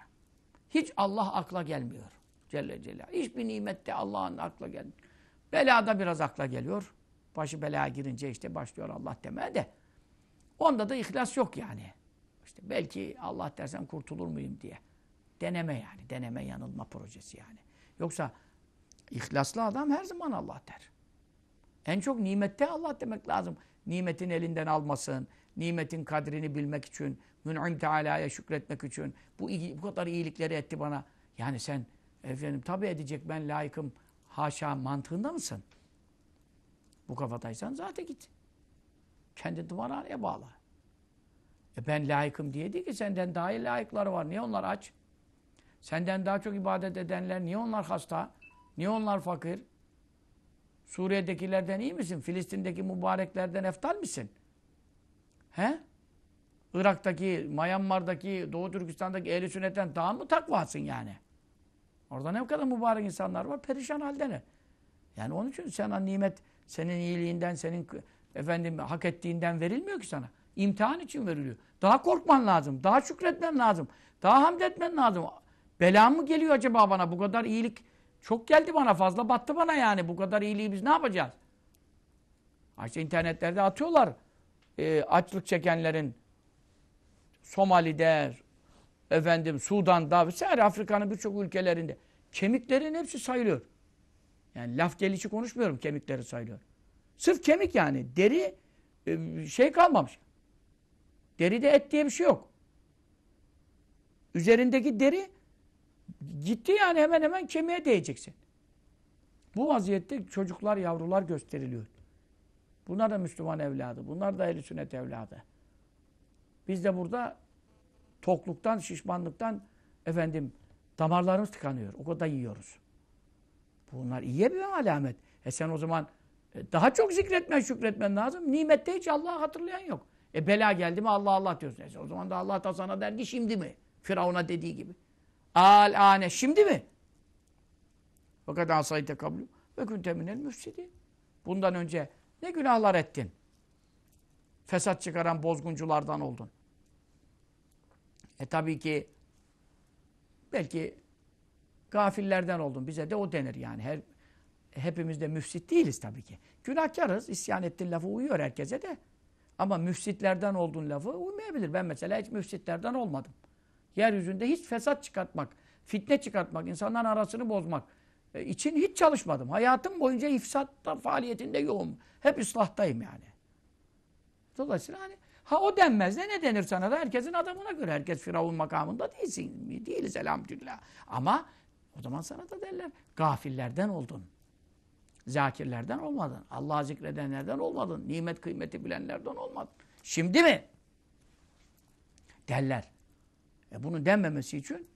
Hiç Allah akla gelmiyor. Celle Celaluhu. Hiçbir nimette Allah'ın akla gelmiyor. Belada biraz akla geliyor. Başı belaya girince işte başlıyor Allah demeye de. Onda da ihlas yok yani. İşte belki Allah dersen kurtulur muyum diye. Deneme yani. Deneme yanılma projesi yani. Yoksa ihlaslı adam her zaman Allah der. En çok nimette Allah demek lazım. Nimetin elinden almasın. Nimetin kadrini bilmek için. Mün'im Teala'ya şükretmek için. Bu, bu kadar iyilikleri etti bana. Yani sen efendim tabi edecek ben layıkım haşa mantığında mısın? Bu kafadaysan zaten git. Kendi duvarhaneye bağla. E ben layıkım diye değil ki senden daha iyi layıklar var. Niye onlar aç? Senden daha çok ibadet edenler niye onlar hasta? Niye onlar fakir? Suriye'dekilerden iyi misin? Filistin'deki mübareklerden eftal misin? He? Irak'taki, Myanmar'daki, Doğu Türkistan'daki ehl sünnetten daha mı takvasın yani? Orada ne kadar mübarek insanlar var. Perişan halde ne? Yani onun için sana nimet senin iyiliğinden, senin efendim hak ettiğinden verilmiyor ki sana. İmtihan için veriliyor. Daha korkman lazım. Daha şükretmen lazım. Daha hamd etmen lazım. Bela mı geliyor acaba bana? Bu kadar iyilik çok geldi bana fazla battı bana yani. Bu kadar iyiliği biz ne yapacağız? İşte internetlerde atıyorlar. E, açlık çekenlerin Somali'de, efendim Sudan'da vesaire Afrika'nın birçok ülkelerinde kemiklerin hepsi sayılıyor. Yani laf gelişi konuşmuyorum kemikleri sayılıyor. Sırf kemik yani deri e, şey kalmamış. Deride et diye bir şey yok. Üzerindeki deri gitti yani hemen hemen kemiğe değeceksin. Bu vaziyette çocuklar, yavrular gösteriliyor. Bunlar da Müslüman evladı. Bunlar da eli sünnet evladı. Biz de burada tokluktan, şişmanlıktan efendim damarlarımız tıkanıyor. O kadar yiyoruz. Bunlar iyiye bir alamet. E sen o zaman e, daha çok zikretmen, şükretmen lazım. Nimette hiç Allah'ı hatırlayan yok. E bela geldi mi Allah Allah diyorsun. E o zaman da Allah da sana der ki şimdi mi? Firavun'a dediği gibi. Al ane şimdi mi? Fakat asayte kablu ve kunteminel müfsidi. Bundan önce ne günahlar ettin? Fesat çıkaran bozgunculardan oldun. E tabii ki belki gafillerden oldun. Bize de o denir yani. Her, hepimiz de müfsit değiliz tabii ki. Günahkarız. İsyan ettin lafı uyuyor herkese de. Ama müfsitlerden olduğun lafı uymayabilir. Ben mesela hiç müfsitlerden olmadım. Yeryüzünde hiç fesat çıkartmak, fitne çıkartmak, insanların arasını bozmak e, için hiç çalışmadım. Hayatım boyunca ifsatta faaliyetinde yoğun. Hep ıslahtayım yani. Dolayısıyla hani Ha o denmez de ne denir sana da herkesin adamına göre. Herkes Firavun makamında değilsin. mi Değiliz elhamdülillah. Ama o zaman sana da derler gafillerden oldun. Zakirlerden olmadın. Allah'ı zikredenlerden olmadın. Nimet kıymeti bilenlerden olmadın. Şimdi mi? Derler. E bunun denmemesi için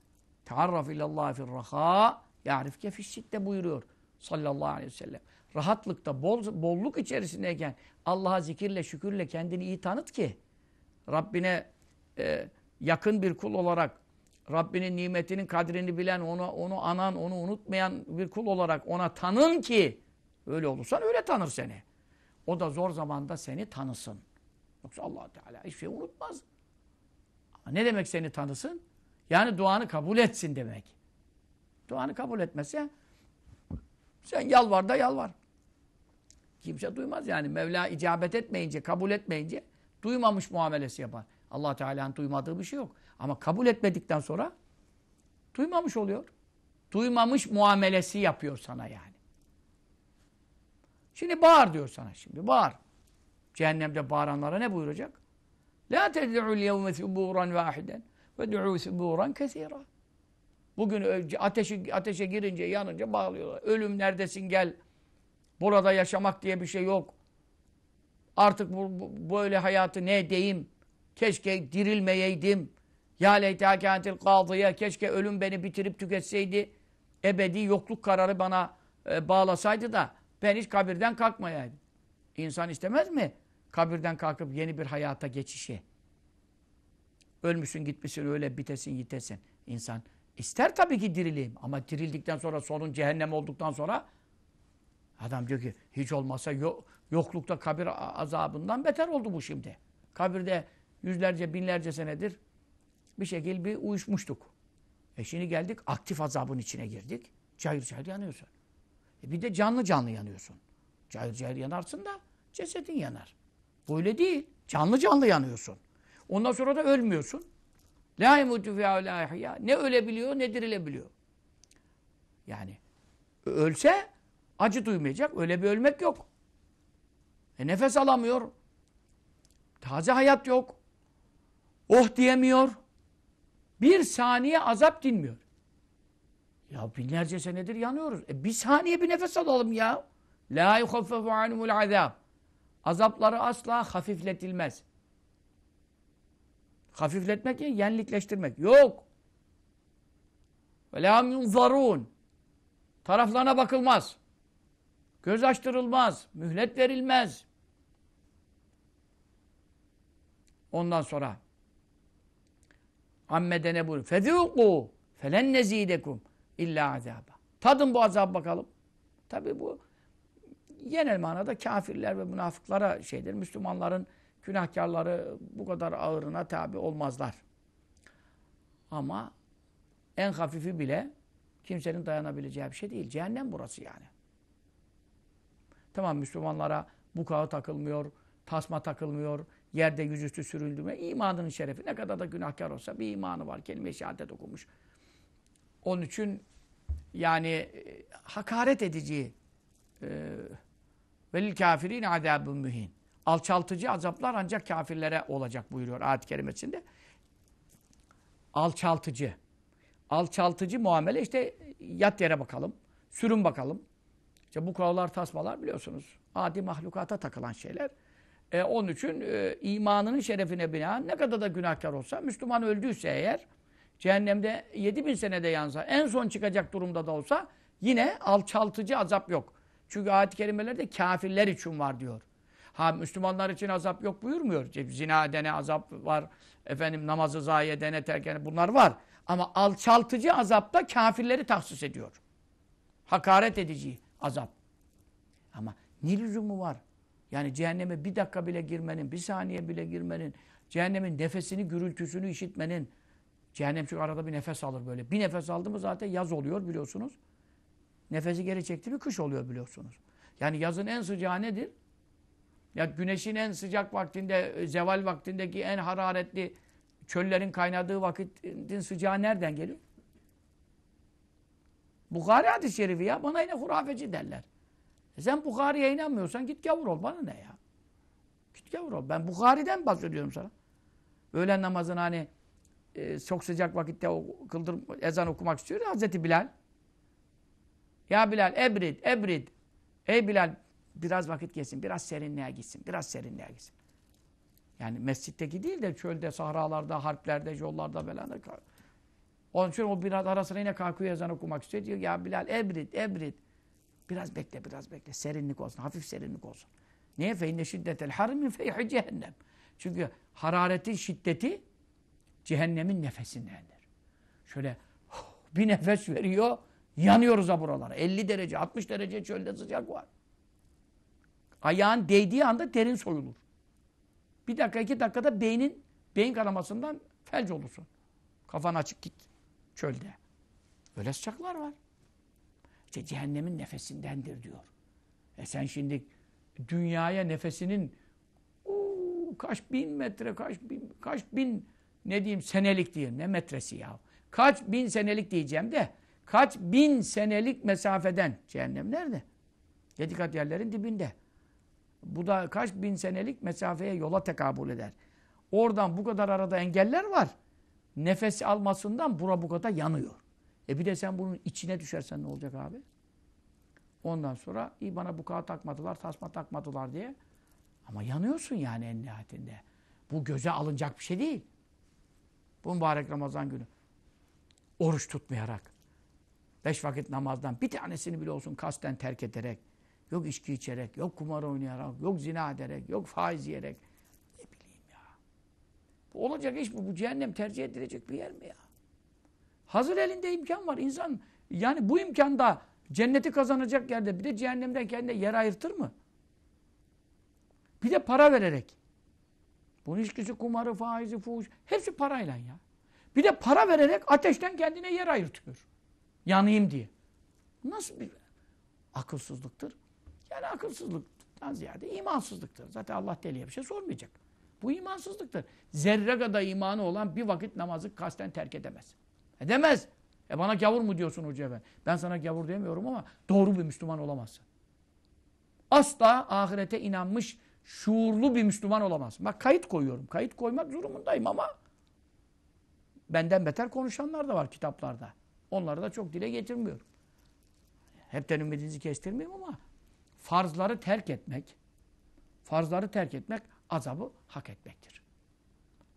Tearraf ilallahi firraha yarifke fişşitte buyuruyor sallallahu aleyhi ve sellem. Rahatlıkta, bol, bolluk içerisindeyken Allah'a zikirle, şükürle kendini iyi tanıt ki Rabbine e, yakın bir kul olarak, Rabbinin nimetinin kadrini bilen, onu, onu anan, onu unutmayan bir kul olarak ona tanın ki, öyle olursan öyle tanır seni. O da zor zamanda seni tanısın. Yoksa allah Teala hiçbir şey unutmaz. Ne demek seni tanısın? Yani duanı kabul etsin demek. Duanı kabul etmese sen yalvar da yalvar. Kimse duymaz yani. Mevla icabet etmeyince, kabul etmeyince Duymamış muamelesi yapar. allah Teala'nın duymadığı bir şey yok. Ama kabul etmedikten sonra duymamış oluyor. Duymamış muamelesi yapıyor sana yani. Şimdi bağır diyor sana şimdi bağır. Cehennemde bağıranlara ne buyuracak? La ted'u'l yevme thuburan vahiden ve du'u thuburan kesira. Bugün ateşi, ateşe girince, yanınca bağlıyorlar. Ölüm neredesin gel. Burada yaşamak diye bir şey yok. Artık bu, bu, böyle hayatı ne deyim? Keşke dirilmeyeydim. Ya leytâ kântil kâzıya. Keşke ölüm beni bitirip tüketseydi. Ebedi yokluk kararı bana e, bağlasaydı da ben hiç kabirden kalkmayaydım. İnsan istemez mi? Kabirden kalkıp yeni bir hayata geçişi. Ölmüşsün gitmişsin öyle bitesin yitesin. İnsan ister tabii ki dirileyim. Ama dirildikten sonra sonun cehennem olduktan sonra adam diyor ki hiç olmasa yok Yoklukta kabir azabından beter oldu bu şimdi. Kabirde yüzlerce, binlerce senedir bir şekilde bir uyuşmuştuk. E şimdi geldik aktif azabın içine girdik. Cayır cayır yanıyorsun. E bir de canlı canlı yanıyorsun. Cayır cayır yanarsın da cesedin yanar. Böyle değil. Canlı canlı yanıyorsun. Ondan sonra da ölmüyorsun. La imutu ya ne ölebiliyor ne dirilebiliyor. Yani ölse acı duymayacak. Öyle bir ölmek yok. E nefes alamıyor. Taze hayat yok. Oh diyemiyor. Bir saniye azap dinmiyor. Ya binlerce senedir yanıyoruz. E bir saniye bir nefes alalım ya. La yuhaffefu anumul azab. Azapları asla hafifletilmez. Hafifletmek yani yenlikleştirmek. Yok. Ve la yunzarun. Taraflarına bakılmaz. Göz açtırılmaz, mühlet verilmez. Ondan sonra Ammede ne buyuruyor? felen nezîdekum illa azâba. Tadın bu azap bakalım. Tabi bu genel manada kafirler ve münafıklara şeydir. Müslümanların günahkarları bu kadar ağırına tabi olmazlar. Ama en hafifi bile kimsenin dayanabileceği bir şey değil. Cehennem burası yani. Tamam Müslümanlara bu kağı takılmıyor, tasma takılmıyor, yerde yüzüstü sürüldü mü? İmanının şerefi ne kadar da günahkar olsa bir imanı var. Kelime-i şehadet okumuş. Onun için yani e, hakaret edici e, velil kafirin azabun mühin. Alçaltıcı azaplar ancak kafirlere olacak buyuruyor ayet-i kerimesinde. Alçaltıcı. Alçaltıcı muamele işte yat yere bakalım, sürün bakalım, işte bu kavlar tasmalar biliyorsunuz adi mahlukata takılan şeyler. E, onun için e, imanının şerefine binaen ne kadar da günahkar olsa Müslüman öldüyse eğer cehennemde 7000 senede yansa en son çıkacak durumda da olsa yine alçaltıcı azap yok. Çünkü ayet-i kerimelerde kafirler için var diyor. Ha Müslümanlar için azap yok buyurmuyor. Zina edene azap var. Efendim namazı zayi edene terkene bunlar var. Ama alçaltıcı azapta kafirleri tahsis ediyor. Hakaret edici azap. Ama ne lüzumu var? Yani cehenneme bir dakika bile girmenin, bir saniye bile girmenin, cehennemin nefesini, gürültüsünü işitmenin, cehennem çünkü arada bir nefes alır böyle. Bir nefes aldı mı zaten yaz oluyor biliyorsunuz. Nefesi geri çekti mi kış oluyor biliyorsunuz. Yani yazın en sıcağı nedir? Ya güneşin en sıcak vaktinde, e, zeval vaktindeki en hararetli çöllerin kaynadığı vakitin sıcağı nereden geliyor? Bukhari hadis-i şerifi ya. Bana yine hurafeci derler. E sen Bukhari'ye inanmıyorsan git gavur ol. Bana ne ya? Git gavur ol. Ben Bukhari'den bahsediyorum sana. Öğlen namazını hani e, çok sıcak vakitte o, kıldır, ezan okumak istiyor ya Hazreti Bilal. Ya Bilal ebrid, ebrid. Ey Bilal biraz vakit geçsin, biraz serinliğe gitsin, biraz serinliğe gitsin. Yani mescitteki değil de çölde, sahralarda, harplerde, yollarda falan onun için o biraz arasına yine kalkıyor ezan okumak istiyor. Diyor ya Bilal ebrit ebrit. Biraz bekle biraz bekle. Serinlik olsun. Hafif serinlik olsun. Niye? Fe inne şiddetel harmin feyhi cehennem. Çünkü hararetin şiddeti cehennemin nefesindendir. Şöyle bir nefes veriyor. Yanıyoruz ha buralara. 50 derece 60 derece çölde sıcak var. Ayağın değdiği anda derin soyulur. Bir dakika iki dakikada beynin beyin kanamasından felç olursun. Kafan açık git çölde. Öyle sıcaklar var. İşte cehennemin nefesindendir diyor. E sen şimdi dünyaya nefesinin uu, kaç bin metre, kaç bin, kaç bin ne diyeyim senelik diyeyim ne metresi ya. Kaç bin senelik diyeceğim de kaç bin senelik mesafeden cehennem nerede? Yedi kat yerlerin dibinde. Bu da kaç bin senelik mesafeye yola tekabül eder. Oradan bu kadar arada engeller var nefes almasından bura bu kadar yanıyor. E bir de sen bunun içine düşersen ne olacak abi? Ondan sonra iyi bana bukağı takmadılar, tasma takmadılar diye. Ama yanıyorsun yani en nihayetinde. Bu göze alınacak bir şey değil. Bu mübarek Ramazan günü. Oruç tutmayarak, beş vakit namazdan bir tanesini bile olsun kasten terk ederek, yok içki içerek, yok kumar oynayarak, yok zina ederek, yok faiz yiyerek, Olacak iş mi? Bu cehennem tercih edilecek bir yer mi ya? Hazır elinde imkan var. İnsan yani bu imkanda cenneti kazanacak yerde bir de cehennemden kendine yer ayırtır mı? Bir de para vererek. Bunun ilişkisi kumarı, faizi, fuhuş. Hepsi parayla ya. Bir de para vererek ateşten kendine yer ayırtıyor. Yanayım diye. Nasıl bir akılsızlıktır? Yani akılsızlıktan ziyade imansızlıktır. Zaten Allah deliye bir şey sormayacak. Bu imansızlıktır. Zerre kadar imanı olan bir vakit namazı kasten terk edemez. Edemez. E bana gavur mu diyorsun hoca ben? Ben sana gavur demiyorum ama doğru bir Müslüman olamazsın. Asla ahirete inanmış, şuurlu bir Müslüman olamazsın. Bak kayıt koyuyorum. Kayıt koymak durumundayım ama benden beter konuşanlar da var kitaplarda. Onları da çok dile getirmiyorum. Hepten ümidinizi kestirmeyeyim ama farzları terk etmek, farzları terk etmek azabı hak etmektir.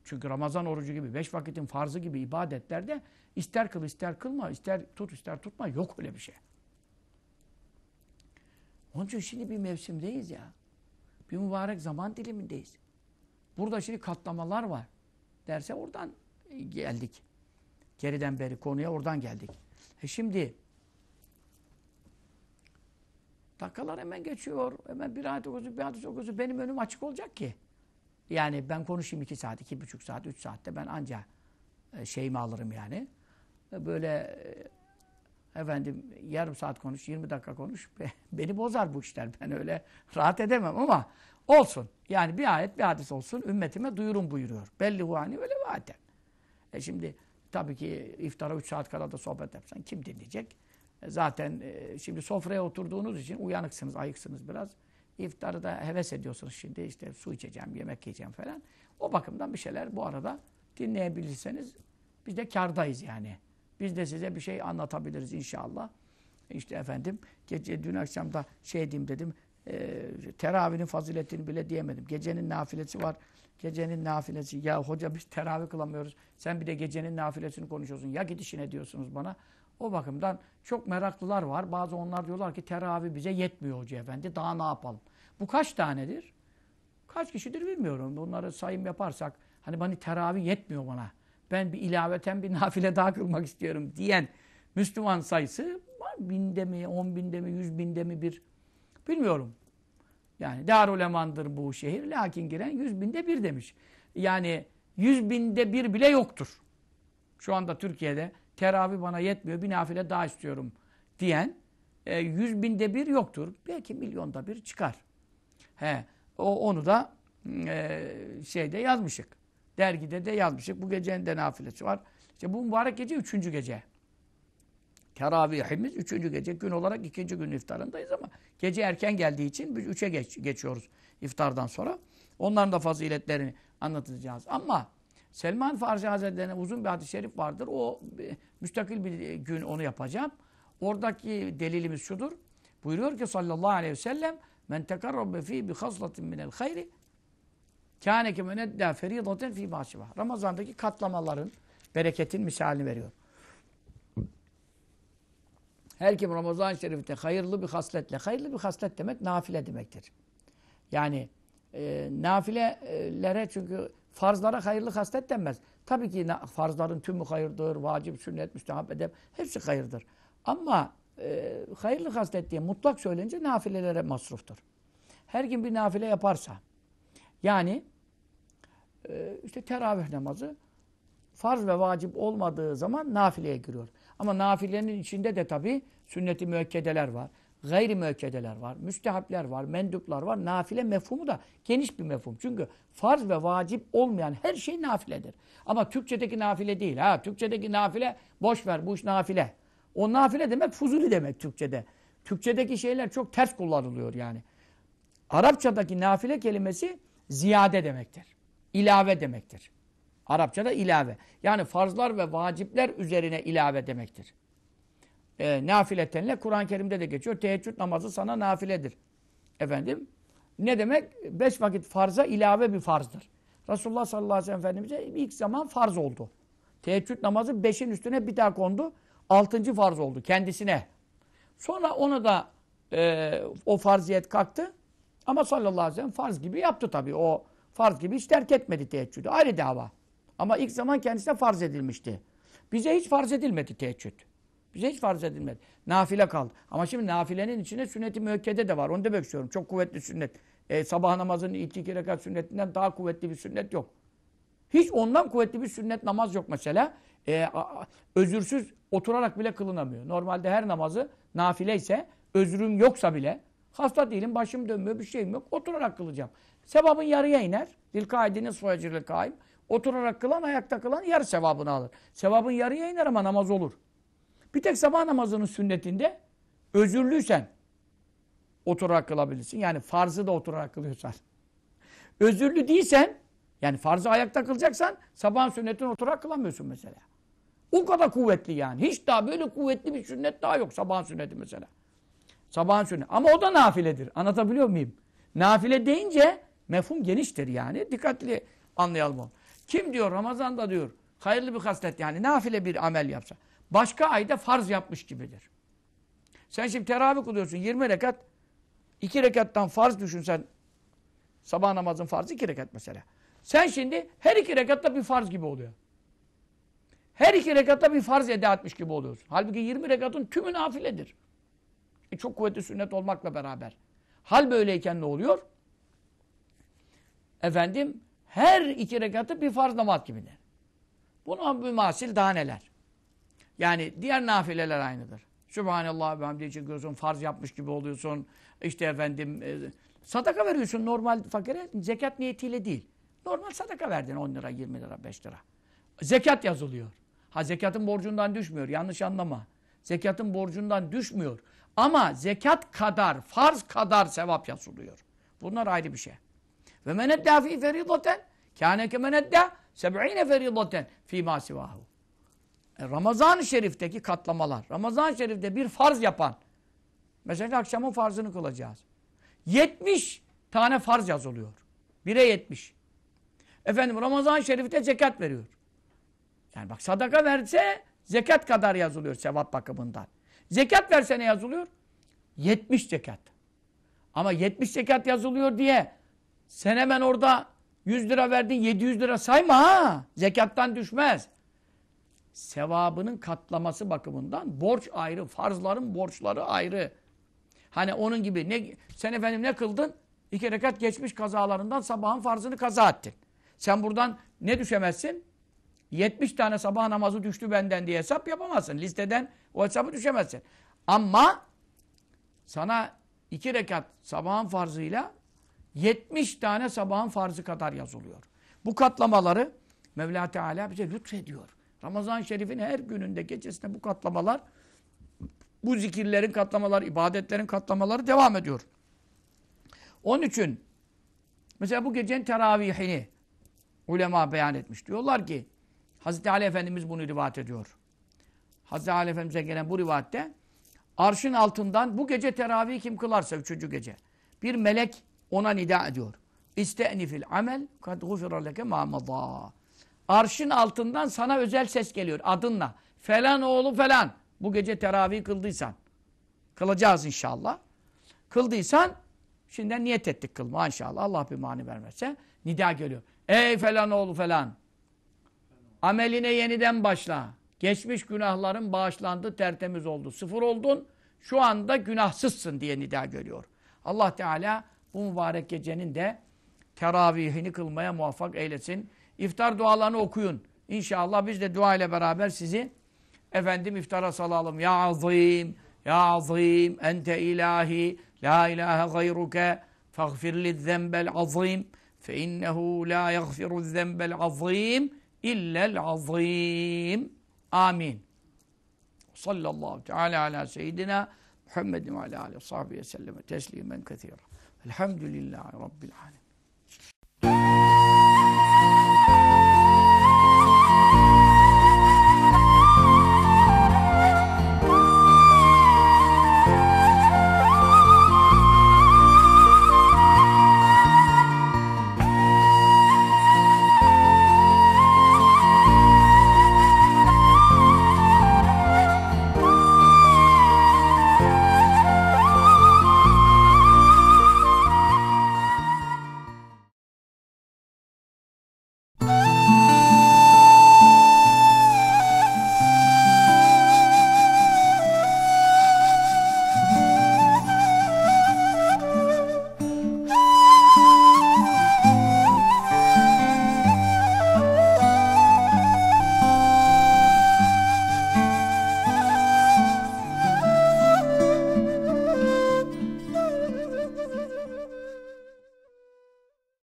Çünkü Ramazan orucu gibi, beş vakitin farzı gibi ibadetlerde ister kıl ister kılma, ister tut ister tutma yok öyle bir şey. Onun için şimdi bir mevsimdeyiz ya. Bir mübarek zaman dilimindeyiz. Burada şimdi katlamalar var. Derse oradan geldik. Geriden beri konuya oradan geldik. E şimdi Dakikalar hemen geçiyor. Hemen bir ayet okusu, bir hadis okusu. Benim önüm açık olacak ki. Yani ben konuşayım iki saat, iki buçuk saat, üç saatte ben anca e, şeyimi alırım yani. E, böyle e, efendim yarım saat konuş, yirmi dakika konuş. Beni bozar bu işler. Ben öyle rahat edemem ama olsun. Yani bir ayet bir hadis olsun. Ümmetime duyurun buyuruyor. Belli huani öyle vaten. E şimdi tabii ki iftara üç saat kadar da sohbet etsen kim dinleyecek? Zaten e, şimdi sofraya oturduğunuz için uyanıksınız, ayıksınız biraz. İftarı da heves ediyorsunuz şimdi işte su içeceğim, yemek yiyeceğim falan. O bakımdan bir şeyler bu arada dinleyebilirseniz biz de kardayız yani. Biz de size bir şey anlatabiliriz inşallah. İşte efendim gece dün akşam da şey diyeyim dedim e, teravihinin faziletini bile diyemedim. Gecenin nafilesi var. Gecenin nafilesi. Ya hoca biz teravih kılamıyoruz. Sen bir de gecenin nafilesini konuşuyorsun. Ya gidişine diyorsunuz bana. O bakımdan çok meraklılar var. Bazı onlar diyorlar ki teravih bize yetmiyor hoca efendi. Daha ne yapalım? Bu kaç tanedir? Kaç kişidir bilmiyorum. Bunları sayım yaparsak hani bana teravih yetmiyor bana. Ben bir ilaveten bir nafile daha kılmak istiyorum diyen Müslüman sayısı var. Binde mi, on binde mi, yüz binde mi bir bilmiyorum. Yani Darul Eman'dır bu şehir. Lakin giren yüz binde bir demiş. Yani yüz binde bir bile yoktur. Şu anda Türkiye'de teravih bana yetmiyor bir nafile daha istiyorum diyen e, yüz binde bir yoktur. Belki milyonda bir çıkar. He, o, onu da e, şeyde yazmışık. Dergide de yazmışık. Bu gecenin de nafilesi var. İşte bu mübarek gece üçüncü gece. Teravihimiz üçüncü gece. Gün olarak ikinci gün iftarındayız ama gece erken geldiği için biz üçe geç, geçiyoruz iftardan sonra. Onların da faziletlerini anlatacağız. Ama Selman Farsi Hazretleri'ne uzun bir hadis-i şerif vardır. O e, müstakil bir e, gün onu yapacağım. Oradaki delilimiz şudur. Buyuruyor ki sallallahu aleyhi ve sellem men tekarrabe fi bi haslatin minel hayri kâne ki meneddâ feridaten fî mâşivâ. Ramazan'daki katlamaların, bereketin misalini veriyor. Her kim Ramazan-ı Şerif'te hayırlı bir hasletle, hayırlı bir haslet demek nafile demektir. Yani e, nafilelere çünkü Farzlara hayırlı kastet denmez. Tabii ki farzların tümü hayırdır, vacip, sünnet, müstehap, edep hepsi hayırdır. Ama e, hayırlı kastet diye mutlak söylenince nafilelere masruftur. Her gün bir nafile yaparsa, yani e, işte teravih namazı farz ve vacip olmadığı zaman nafileye giriyor. Ama nafilenin içinde de tabii sünneti i müekkedeler var gayri mevkedeler var, müstehapler var, menduplar var. Nafile mefhumu da geniş bir mefhum. Çünkü farz ve vacip olmayan her şey nafiledir. Ama Türkçedeki nafile değil. Ha, Türkçedeki nafile boş ver bu iş nafile. O nafile demek fuzuli demek Türkçede. Türkçedeki şeyler çok ters kullanılıyor yani. Arapçadaki nafile kelimesi ziyade demektir. İlave demektir. Arapçada ilave. Yani farzlar ve vacipler üzerine ilave demektir. E, nafiletenle Kur'an-ı Kerim'de de geçiyor. Teheccüd namazı sana nafiledir. Efendim ne demek? Beş vakit farza ilave bir farzdır. Resulullah sallallahu aleyhi ve sellem Efendimiz'e ilk zaman farz oldu. Teheccüd namazı beşin üstüne bir daha kondu. Altıncı farz oldu kendisine. Sonra ona da e, o farziyet kalktı. Ama sallallahu aleyhi ve sellem farz gibi yaptı tabii. O farz gibi hiç terk etmedi teheccüdü. Ayrı dava. Ama ilk zaman kendisine farz edilmişti. Bize hiç farz edilmedi teheccüd. Bize hiç farz edilmedi. Nafile kaldı. Ama şimdi nafilenin içinde sünnet-i müekkede de var. Onu demek istiyorum. Çok kuvvetli sünnet. E, sabah namazının iki iki rekat sünnetinden daha kuvvetli bir sünnet yok. Hiç ondan kuvvetli bir sünnet namaz yok mesela. E, a, özürsüz oturarak bile kılınamıyor. Normalde her namazı nafile ise özrüm yoksa bile hasta değilim başım dönmüyor bir şeyim yok oturarak kılacağım. Sevabın yarıya iner. dil Dilkaidinin soyacılık kaim. Oturarak kılan ayakta kılan yarı sevabını alır. Sevabın yarıya iner ama namaz olur. Bir tek sabah namazının sünnetinde özürlüysen oturarak kılabilirsin. Yani farzı da oturarak kılıyorsan. Özürlü değilsen yani farzı ayakta kılacaksan sabah sünnetini oturarak kılamıyorsun mesela. O kadar kuvvetli yani. Hiç daha böyle kuvvetli bir sünnet daha yok sabah sünneti mesela. Sabah sünneti. Ama o da nafiledir. Anlatabiliyor muyum? Nafile deyince mefhum geniştir yani. Dikkatli anlayalım onu. Kim diyor Ramazan'da diyor hayırlı bir kastet yani nafile bir amel yapsa başka ayda farz yapmış gibidir. Sen şimdi teravih kılıyorsun 20 rekat. 2 rekattan farz düşünsen sabah namazın farzı 2 rekat mesela. Sen şimdi her iki rekatta bir farz gibi oluyor. Her iki rekatta bir farz eda etmiş gibi oluyorsun. Halbuki 20 rekatın tümü nafiledir. E çok kuvvetli sünnet olmakla beraber. Hal böyleyken ne oluyor? Efendim her iki rekatı bir farz namaz gibidir. Buna bir masil daha neler? Yani diğer nafileler aynıdır. Sübhanallah ve hamdi için görüyorsun, farz yapmış gibi oluyorsun. İşte efendim e, sadaka veriyorsun normal fakire zekat niyetiyle değil. Normal sadaka verdin 10 lira, 20 lira, 5 lira. Zekat yazılıyor. Ha zekatın borcundan düşmüyor. Yanlış anlama. Zekatın borcundan düşmüyor. Ama zekat kadar, farz kadar sevap yazılıyor. Bunlar ayrı bir şey. Ve men edda fi feridaten kâne ke men edda seb'ine feridaten fîmâ sivâhu. E, Ramazan-ı Şerif'teki katlamalar, Ramazan-ı Şerif'te bir farz yapan, mesela akşamın farzını kılacağız. 70 tane farz yazılıyor. Bire 70. Efendim Ramazan-ı Şerif'te zekat veriyor. Yani bak sadaka verse zekat kadar yazılıyor sevap bakımından. Zekat verse ne yazılıyor? 70 zekat. Ama 70 zekat yazılıyor diye sen hemen orada 100 lira verdin 700 lira sayma ha. Zekattan düşmez sevabının katlaması bakımından borç ayrı, farzların borçları ayrı. Hani onun gibi ne sen efendim ne kıldın? İki rekat geçmiş kazalarından sabahın farzını kaza ettin. Sen buradan ne düşemezsin? 70 tane sabah namazı düştü benden diye hesap yapamazsın. Listeden o hesabı düşemezsin. Ama sana iki rekat sabahın farzıyla 70 tane sabahın farzı kadar yazılıyor. Bu katlamaları Mevla Teala bize lütfediyor. Ramazan-ı Şerif'in her gününde, gecesinde bu katlamalar, bu zikirlerin katlamaları, ibadetlerin katlamaları devam ediyor. Onun için mesela bu gecenin teravihini ulema beyan etmiş. Diyorlar ki Hazreti Ali Efendimiz bunu rivayet ediyor. Hazreti Ali Efendimiz'e gelen bu rivayette arşın altından bu gece teravih kim kılarsa üçüncü gece bir melek ona nida ediyor. İste'nifil amel kad gufira leke ma Arşın altından sana özel ses geliyor adınla. Falan oğlu falan. Bu gece teravih kıldıysan. Kılacağız inşallah. Kıldıysan şimdiden niyet ettik kılma inşallah. Allah bir mani vermezse nida geliyor. Ey falan oğlu falan. Ameline yeniden başla. Geçmiş günahların bağışlandı, tertemiz oldu. Sıfır oldun, şu anda günahsızsın diye nida görüyor. Allah Teala bu mübarek gecenin de teravihini kılmaya muvaffak eylesin. İftar dualarını okuyun. İnşallah biz de dua ile beraber sizi efendim iftara salalım. Ya azim, ya azim, ente ilahi, la ilahe gayruke, faghfirli zembel azim, fe innehu la yaghfiru zembel azim, illel azim. Amin. Sallallahu teala ala seyyidina Muhammedin ve ala aleyhi ve sahbihi ve selleme teslimen kethira. Elhamdülillahi Rabbil alemin.